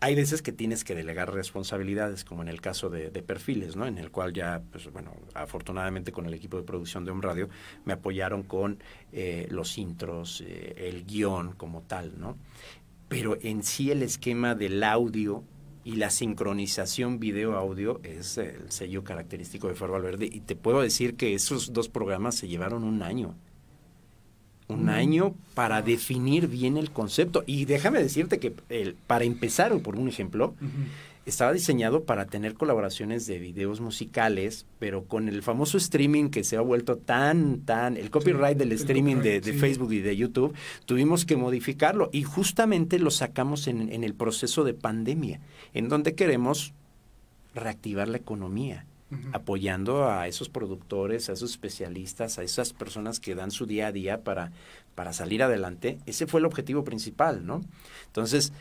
hay veces que tienes que delegar responsabilidades, como en el caso de, perfiles, ¿no? En el cual ya, pues bueno, afortunadamente con el equipo de producción de Home Radio me apoyaron con eh, los intros, eh, el guión como tal, ¿no? Pero en sí el esquema del audio y la sincronización video-audio es el sello característico de Farbal Verde y te puedo decir que esos dos programas se llevaron un año un año para definir bien el concepto. Y déjame decirte que para empezar, por un ejemplo, estaba diseñado para tener colaboraciones de videos musicales, pero con el famoso streaming que se ha vuelto tan, tan, el copyright del streaming de, Facebook y de YouTube, tuvimos que modificarlo y justamente lo sacamos en, en el proceso de pandemia, en donde queremos reactivar la economía apoyando a esos productores, a esos especialistas, a esas personas que dan su día a día para, para salir adelante. Ese fue el objetivo principal, ¿no? Entonces,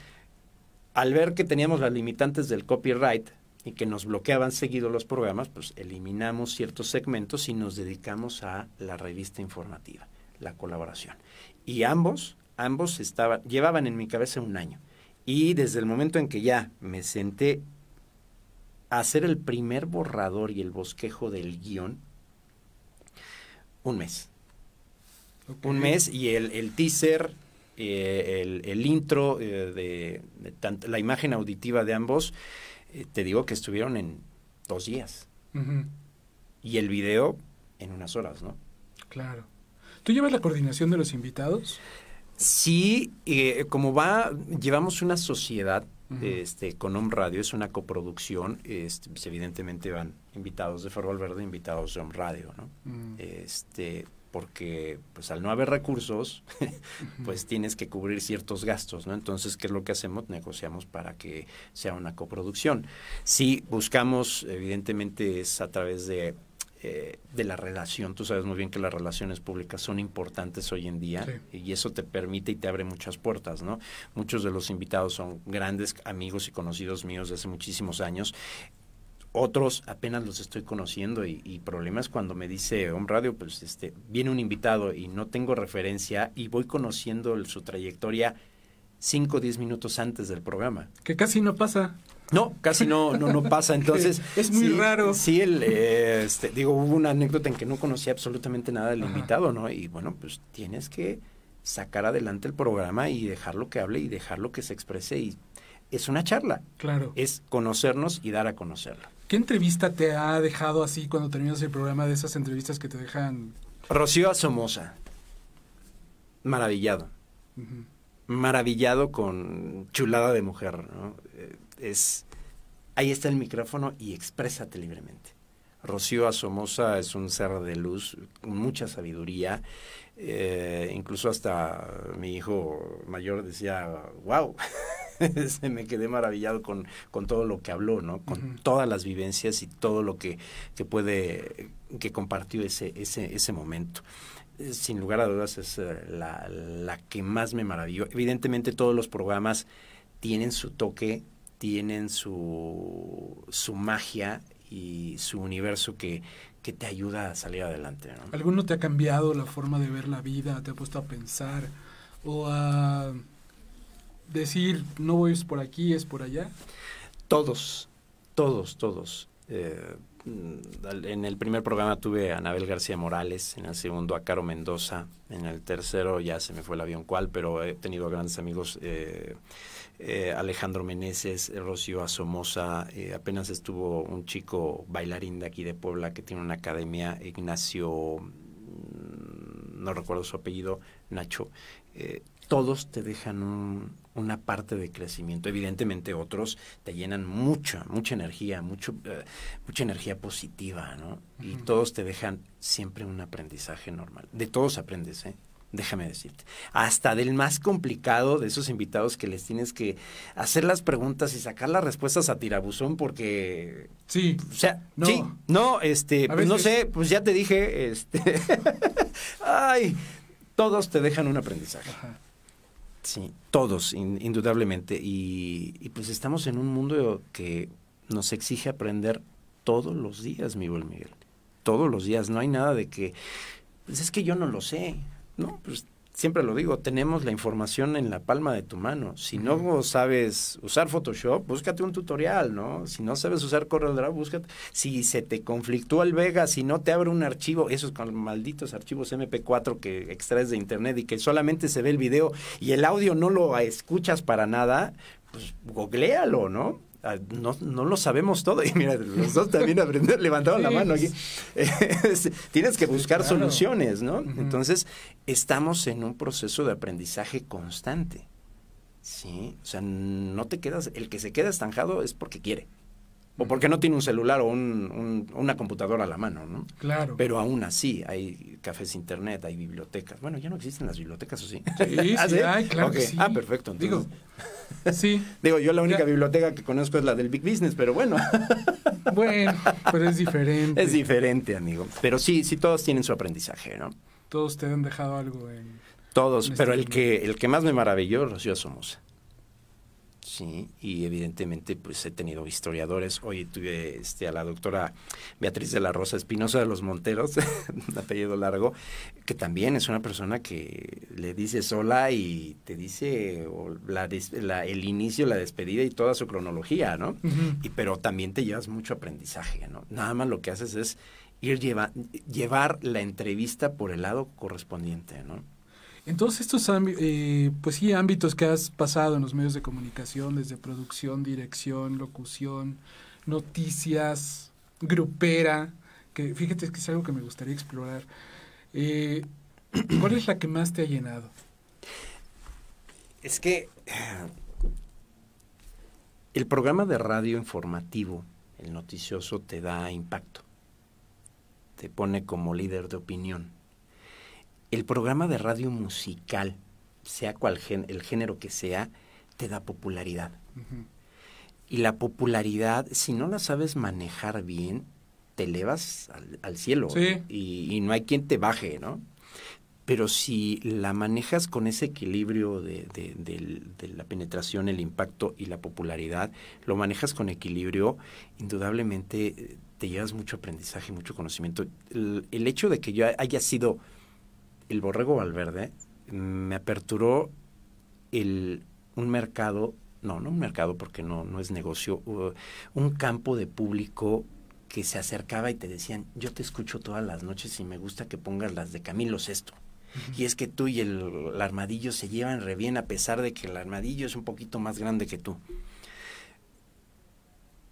al ver que teníamos las limitantes del copyright y que nos bloqueaban seguido los programas, pues eliminamos ciertos segmentos y nos dedicamos a la revista informativa, la colaboración. Y ambos, ambos estaban, llevaban en mi cabeza un año. Y desde el momento en que ya me senté hacer el primer borrador y el bosquejo del guión un mes. Un mes y el, teaser, eh, el, intro, eh, de, la imagen auditiva de ambos, eh, te digo que estuvieron en dos días. Y el video en unas horas, ¿no? Claro. ¿Tú llevas la coordinación de los invitados? Sí, como va, llevamos una sociedad este, con Om Radio. Es una coproducción, este, pues, evidentemente van invitados de Ferro Verde, invitados de Om Radio, ¿no? Mm. este, porque pues al no haber recursos, pues tienes que cubrir ciertos gastos, ¿no? Entonces, ¿qué es lo que hacemos? Negociamos para que sea una coproducción. Si buscamos, evidentemente es a través de eh, de la relación. Tú sabes muy bien que las relaciones públicas son importantes hoy en día y eso te permite y te abre muchas puertas, ¿no? Muchos de los invitados son grandes amigos y conocidos míos de hace muchísimos años. Otros apenas los estoy conociendo y, problemas cuando me dice un Radio, pues este, viene un invitado y no tengo referencia y voy conociendo su trayectoria 5 o 10 minutos antes del programa. Que casi no pasa. No, casi no, no, no pasa. Entonces. es muy raro. Sí, el, eh, este, digo, hubo una anécdota en que no conocía absolutamente nada del invitado, ¿no? Y bueno, pues tienes que sacar adelante el programa y dejarlo que hable y dejarlo que se exprese. Y es una charla. Claro. Es conocernos y dar a conocerlo. ¿Qué entrevista te ha dejado así cuando terminas el programa de esas entrevistas que te dejan? Rocío Asomosa. Maravillado. Maravillado con chulada de mujer, ¿no? Eh, es, ahí está el micrófono y exprésate libremente. Rocío Asomosa es un ser de luz, con mucha sabiduría. Eh, incluso hasta mi hijo mayor decía, wow, se me quedé maravillado con, con, todo lo que habló, ¿no? Con todas las vivencias y todo lo que, puede, que compartió ese, ese, momento eh, sin lugar a dudas es eh, la, la, que más me maravilló. Evidentemente todos los programas tienen su toque tienen su, su magia y su universo que, te ayuda a salir adelante. ¿Alguno te ha cambiado la forma de ver la vida? ¿Te ha puesto a pensar? ¿O a decir, no voy por aquí, es por allá? Todos, todos, todos. Eh, en el primer programa tuve a Anabel García Morales, en el segundo a Caro Mendoza, en el tercero ya se me fue el avión cual, pero he tenido grandes amigos. Eh, eh, Alejandro Meneses, eh, Rocío Asomosa, eh, apenas estuvo un chico bailarín de aquí de Puebla que tiene una academia, Ignacio, mm, no recuerdo su apellido, Nacho. todos te dejan una parte de crecimiento. Evidentemente otros te llenan mucha, mucha energía, mucho, mucha energía positiva, ¿no? Y todos te dejan siempre un aprendizaje normal. De todos aprendes, ¿eh? déjame decirte. Hasta del más complicado de esos invitados que les tienes que hacer las preguntas y sacar las respuestas a tirabuzón porque... Sí. O sea, no. Sí, no, este, pues no sé, pues ya te dije, este... Ay, todos te dejan un aprendizaje. Sí, todos, indudablemente. Y, y, pues estamos en un mundo que nos exige aprender todos los días, mi buen Miguel. Todos los días. No hay nada de que, pues es que yo no lo sé. No, pues siempre lo digo, tenemos la información en la palma de tu mano. Si no sabes usar Photoshop, búscate un tutorial, ¿no? Si no sabes usar CorelDRAW, búscate. Si se te conflictúa el Vega, si no te abre un archivo, esos malditos archivos MP4 que extraes de internet y que solamente se ve el video y el audio no lo escuchas para nada, pues googlealo, ¿no? no, no lo sabemos todo. Y mira, los dos también aprendieron, levantaron la mano aquí. tienes que buscar soluciones, ¿no? Entonces, estamos en un proceso de aprendizaje constante. Sí, o sea, no te quedas, el que se queda estanjado es porque quiere o porque no tiene un celular o una computadora a la mano, ¿no? Claro. Pero aún así hay cafés internet, hay bibliotecas. Bueno, ya no existen las bibliotecas, ¿o sí? Sí, sí? ¿Ah, claro sí. Ah, perfecto. Digo, sí. Digo, yo la única biblioteca que conozco es la del Big Business, pero bueno. bueno, pero es diferente. Es diferente, amigo. Pero sí, sí todos tienen su aprendizaje, ¿no? Todos te han dejado algo en... Todos, pero este el que, el que más me maravilló, Rocío Somoza. Sí, y evidentemente pues he tenido historiadores. Hoy tuve este, a la doctora Beatriz de la Rosa Espinosa de los Monteros, un apellido largo, que también es una persona que le dice sola y te dice la el inicio, la despedida y toda su cronología, ¿no? y, pero también te llevas mucho aprendizaje, ¿no? Nada más lo que haces es ir lleva, llevar la entrevista por el lado correspondiente, ¿no? En todos estos eh, pues sí, ámbitos que has pasado en los medios de comunicación, desde producción, dirección, locución, noticias, grupera, que fíjate que es algo que me gustaría explorar. Eh, ¿Cuál es la que más te ha llenado? Es que el programa de radio informativo, el noticioso, te da impacto, te pone como líder de opinión el programa de radio musical, sea cual el género que sea, te da popularidad. Y la popularidad, si no la sabes manejar bien, te elevas al, cielo y, no hay quien te baje, ¿no? Pero si la manejas con ese equilibrio de, de, la penetración, el impacto y la popularidad, lo manejas con equilibrio, indudablemente eh, te llevas mucho aprendizaje, mucho conocimiento. el hecho de que yo haya sido el Borrego Valverde me aperturó el, un mercado, no, no un mercado porque no, no es negocio, un campo de público que se acercaba y te decían, yo te escucho todas las noches y me gusta que pongas las de Camilo Sesto. Y es que tú y el, el, armadillo se llevan re bien a pesar de que el armadillo es un poquito más grande que tú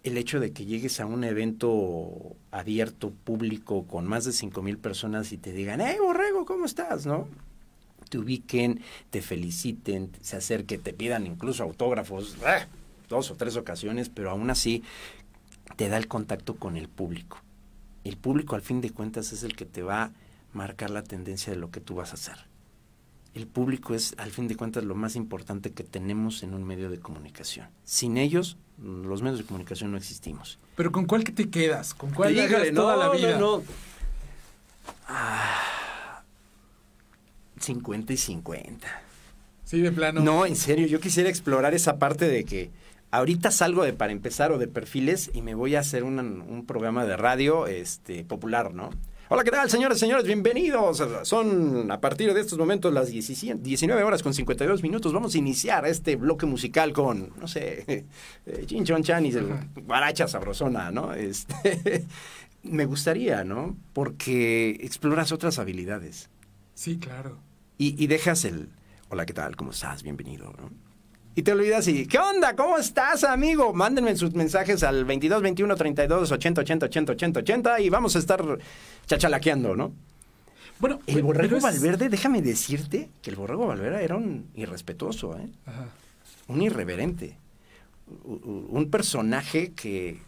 el hecho de que llegues a un evento abierto, público, con más de cinco mil personas y te digan, hey, borrego, ¿cómo estás? ¿No? Te ubiquen, te feliciten, se acerquen, te pidan incluso autógrafos, ¡ah! dos o tres ocasiones, pero aún así te da el contacto con el público. El público, al fin de cuentas, es el que te va a marcar la tendencia de lo que tú vas a hacer el público es, al fin de cuentas, lo más importante que tenemos en un medio de comunicación. Sin ellos, los medios de comunicación no existimos. Pero ¿con cuál que te quedas? ¿Con cuál Dígale, toda la vida? No, Ah, 50 y 50. Sí, de plano. No, en serio, yo quisiera explorar esa parte de que ahorita salgo de para empezar o de perfiles y me voy a hacer un programa de radio este popular, ¿no? Hola, ¿qué tal, señores señores? Bienvenidos. Son a partir de estos momentos las 19 horas con 52 minutos. Vamos a iniciar este bloque musical con, no sé, eh, Chin Chon Chan y Guaracha Sabrosona, ¿no? Este, me gustaría, ¿no? Porque exploras otras habilidades. Sí, claro. Y, y dejas el, hola, ¿qué tal? ¿Cómo estás? Bienvenido, ¿no? y te olvidas y, ¿qué onda? ¿Cómo estás, amigo? Mándenme sus mensajes al 22 21 32 80 80 y vamos a estar chachalaqueando, ¿no? Bueno, el borrego Valverde, déjame decirte que el borrego Valverde era un irrespetuoso, ¿eh? Un irreverente. Un personaje que,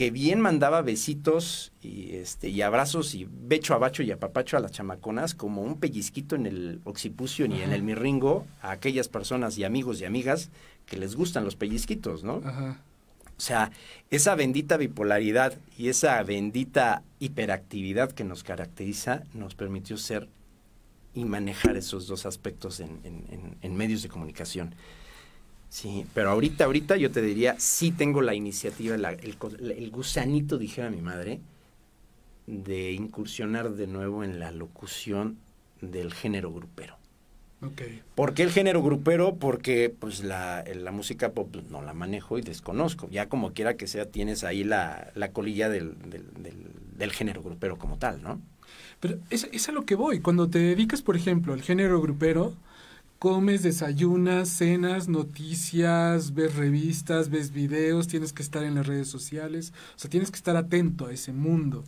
que bien mandaba besitos y, este, y abrazos y becho a bacho y apapacho a las chamaconas como un pellizquito en el occipucio y en el mirringo a aquellas personas y amigos y amigas que les gustan los pellizquitos, ¿no? O sea, esa bendita bipolaridad y esa bendita hiperactividad que nos caracteriza nos permitió ser y manejar esos dos aspectos en medios de comunicación. Sí, pero ahorita, ahorita yo te diría, sí tengo la iniciativa, el, gusanito, gusanito, dijera mi madre, de incursionar de nuevo en la locución del género grupero. Okay. ¿Por qué el género grupero? Porque pues la, música pop pues, no la manejo y desconozco. Ya como quiera que sea, tienes ahí la, la colilla del, del, del, género grupero como tal, ¿no? Pero es, es a lo que voy. Cuando te dedicas, por ejemplo, al género grupero, comes, desayunas, cenas, noticias, ves revistas, ves videos, tienes que estar en las redes sociales, o sea, tienes que estar atento a ese mundo.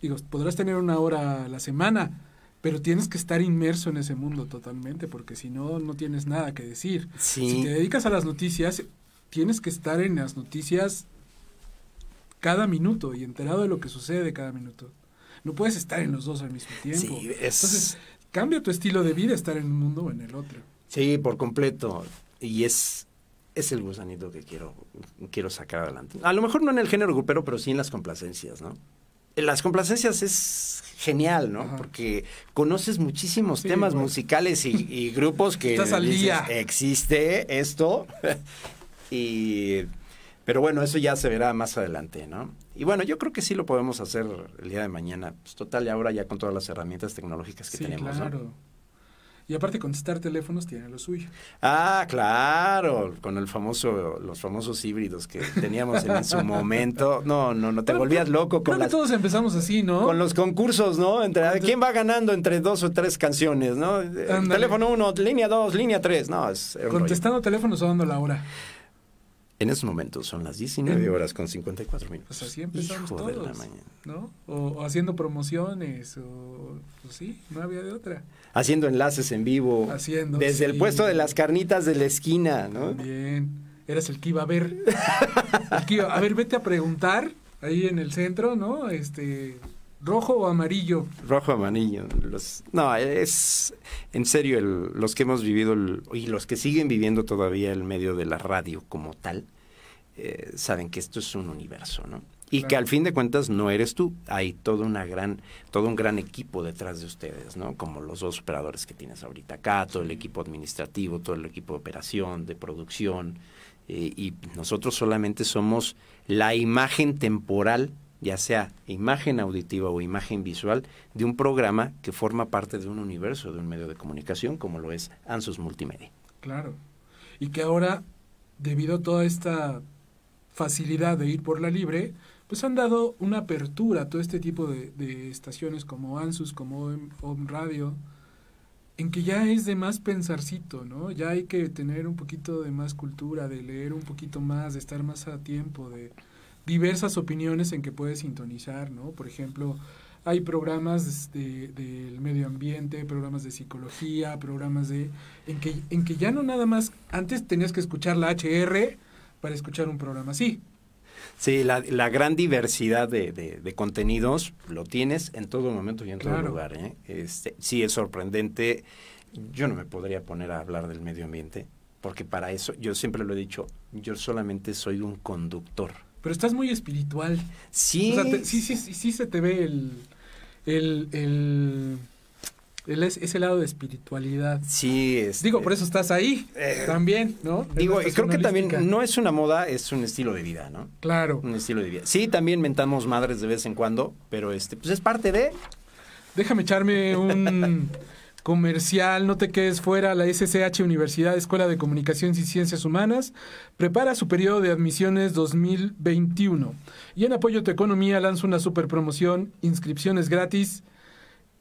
Digo, podrás tener una hora a la semana, pero tienes que estar inmerso en ese mundo totalmente, porque si no, no tienes nada que decir. Si te dedicas a las noticias, tienes que estar en las noticias cada minuto y enterado de lo que sucede cada minuto. No puedes estar en los dos al mismo tiempo. Entonces, cambia tu estilo de vida estar en un mundo o en el otro. Sí, por completo. Y es, es el gusanito que quiero, quiero sacar adelante. A lo mejor no en el género grupero, pero sí en las complacencias, ¿no? las complacencias es genial, ¿no? Porque conoces muchísimos temas musicales y, grupos que existe esto. y pero bueno, eso ya se verá más adelante, ¿no? Y bueno, yo creo que sí lo podemos hacer el día de mañana. Pues total, y ahora ya con todas las herramientas tecnológicas que sí, tenemos. Claro. Y aparte contestar teléfonos tiene lo suyo. Ah, claro, con el famoso, los famosos híbridos que teníamos en su momento. No, no, no te volvías loco con que todos empezamos así, ¿no? Con los concursos, ¿no? Entre quién va ganando entre dos o tres canciones, ¿no? Teléfono uno, línea dos, línea tres. No, es, Contestando teléfonos o dando la hora. En ese momento son las 19 horas con 54 minutos. Pues así empezamos todos, ¿no? O, haciendo promociones, o pues sí, no había de otra. Haciendo enlaces en vivo. Haciendo. Desde el puesto de las carnitas de la esquina, ¿no? Bien. Eras el que iba a ver. El a ver, vete a preguntar ahí en el centro, ¿no? Este, ¿Rojo o amarillo? Rojo, o amarillo. no, es en serio los que hemos vivido y los que siguen viviendo todavía el medio de la radio como tal, eh, saben que esto es un universo, ¿no? Y que al fin de cuentas no eres tú, hay todo, una gran, todo un gran equipo detrás de ustedes, ¿no? Como los dos operadores que tienes ahorita acá, todo el equipo administrativo, todo el equipo de operación, de producción, eh, y nosotros solamente somos la imagen temporal ya sea imagen auditiva o imagen visual, de un programa que forma parte de un universo, de un medio de comunicación, como lo es ANSUS Multimedia. Claro. Y que ahora, debido a toda esta facilidad de ir por la libre, pues han dado una apertura a todo este tipo de, estaciones como ANSUS, como Home Radio, en que ya es de más pensarcito, ¿no? Ya hay que tener un poquito de más cultura, de leer un poquito más, de estar más a tiempo, de, diversas opiniones en que puedes sintonizar, ¿no? Por ejemplo, hay programas del medio ambiente, programas de psicología, programas de... En que, en que ya no nada más, antes tenías que escuchar la HR para escuchar un programa así. Sí, la, la gran diversidad de, contenidos lo tienes en todo momento y en todo lugar. ¿eh? Este, sí, es sorprendente. Yo no me podría poner a hablar del medio ambiente, porque para eso, yo siempre lo he dicho, yo solamente soy un conductor pero estás muy espiritual. Sí. O sea, sí, sí, sí, se te ve el, el, el, el ese lado de espiritualidad. Sí. es. Este. digo, por eso estás ahí eh, también, ¿no? Digo, creo que también no es una moda, es un estilo de vida, ¿no? Claro. Un estilo de vida. Sí, también mentamos madres de vez en cuando, pero este, pues es parte de... Déjame echarme un... comercial, no te quedes fuera, la SCH Universidad Escuela de Comunicaciones y Ciencias Humanas prepara su periodo de admisiones 2021 y en apoyo a tu economía lanza una super promoción, inscripciones gratis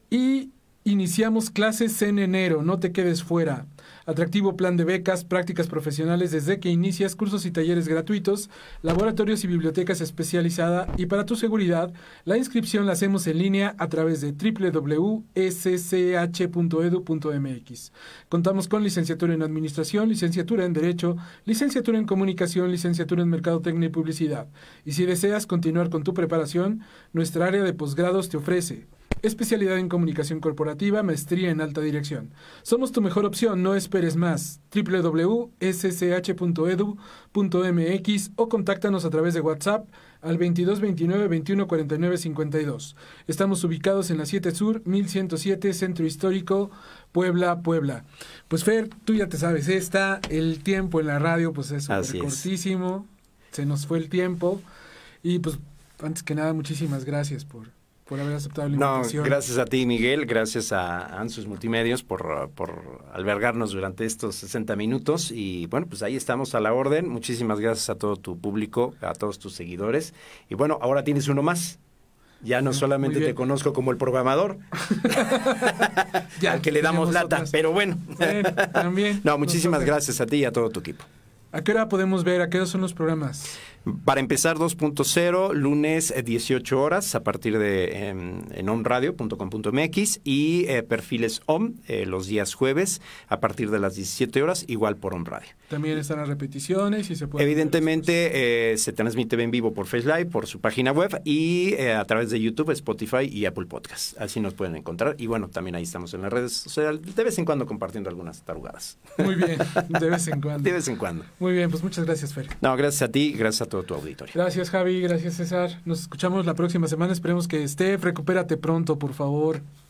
y iniciamos clases en enero, no te quedes fuera atractivo plan de becas, prácticas profesionales desde que inicias, cursos y talleres gratuitos, laboratorios y bibliotecas especializadas. y para tu seguridad, la inscripción la hacemos en línea a través de www.sch.edu.mx. Contamos con licenciatura en Administración, licenciatura en Derecho, licenciatura en Comunicación, licenciatura en Mercado Técnico y Publicidad. Y si deseas continuar con tu preparación, nuestra área de posgrados te ofrece especialidad en comunicación corporativa, maestría en alta dirección. Somos tu mejor opción, no esperes más. www.ssh.edu.mx o contáctanos a través de WhatsApp al 2229 2149 52. Estamos ubicados en la 7 Sur, 1107, Centro Histórico, Puebla, Puebla. Pues Fer, tú ya te sabes está el tiempo en la radio pues es súper cortísimo, se nos fue el tiempo y pues antes que nada muchísimas gracias por por haber aceptado No, gracias a ti, Miguel, gracias a Ansus Multimedios por, albergarnos durante estos 60 minutos. Y bueno, pues ahí estamos a la orden. Muchísimas gracias a todo tu público, a todos tus seguidores. Y bueno, ahora tienes uno más. Ya no ah, solamente te conozco como el programador, ya, al que le damos lata, pero bueno. también. no, muchísimas gracias a ti y a todo tu equipo. ¿A qué hora podemos ver? ¿A qué hora son los programas? Para empezar, 2.0, lunes 18 eh, horas a partir de em, en, en y eh, perfiles om eh, los días jueves a partir de las 17 horas, igual por onradio También están las repeticiones y se puede. Evidentemente, se transmite en vivo por Face Live, por su página web y a través de YouTube, Spotify y Apple Podcast. Así nos pueden encontrar. Y bueno, también ahí estamos en las redes sociales, de vez en cuando compartiendo algunas tarugadas. Muy bien, de vez en cuando. De vez en cuando. Muy bien, pues muchas gracias, Fer. No, gracias a ti, gracias a todo tu auditorio. Gracias, Javi. Gracias, César. Nos escuchamos la próxima semana. Esperemos que esté. Recupérate pronto, por favor.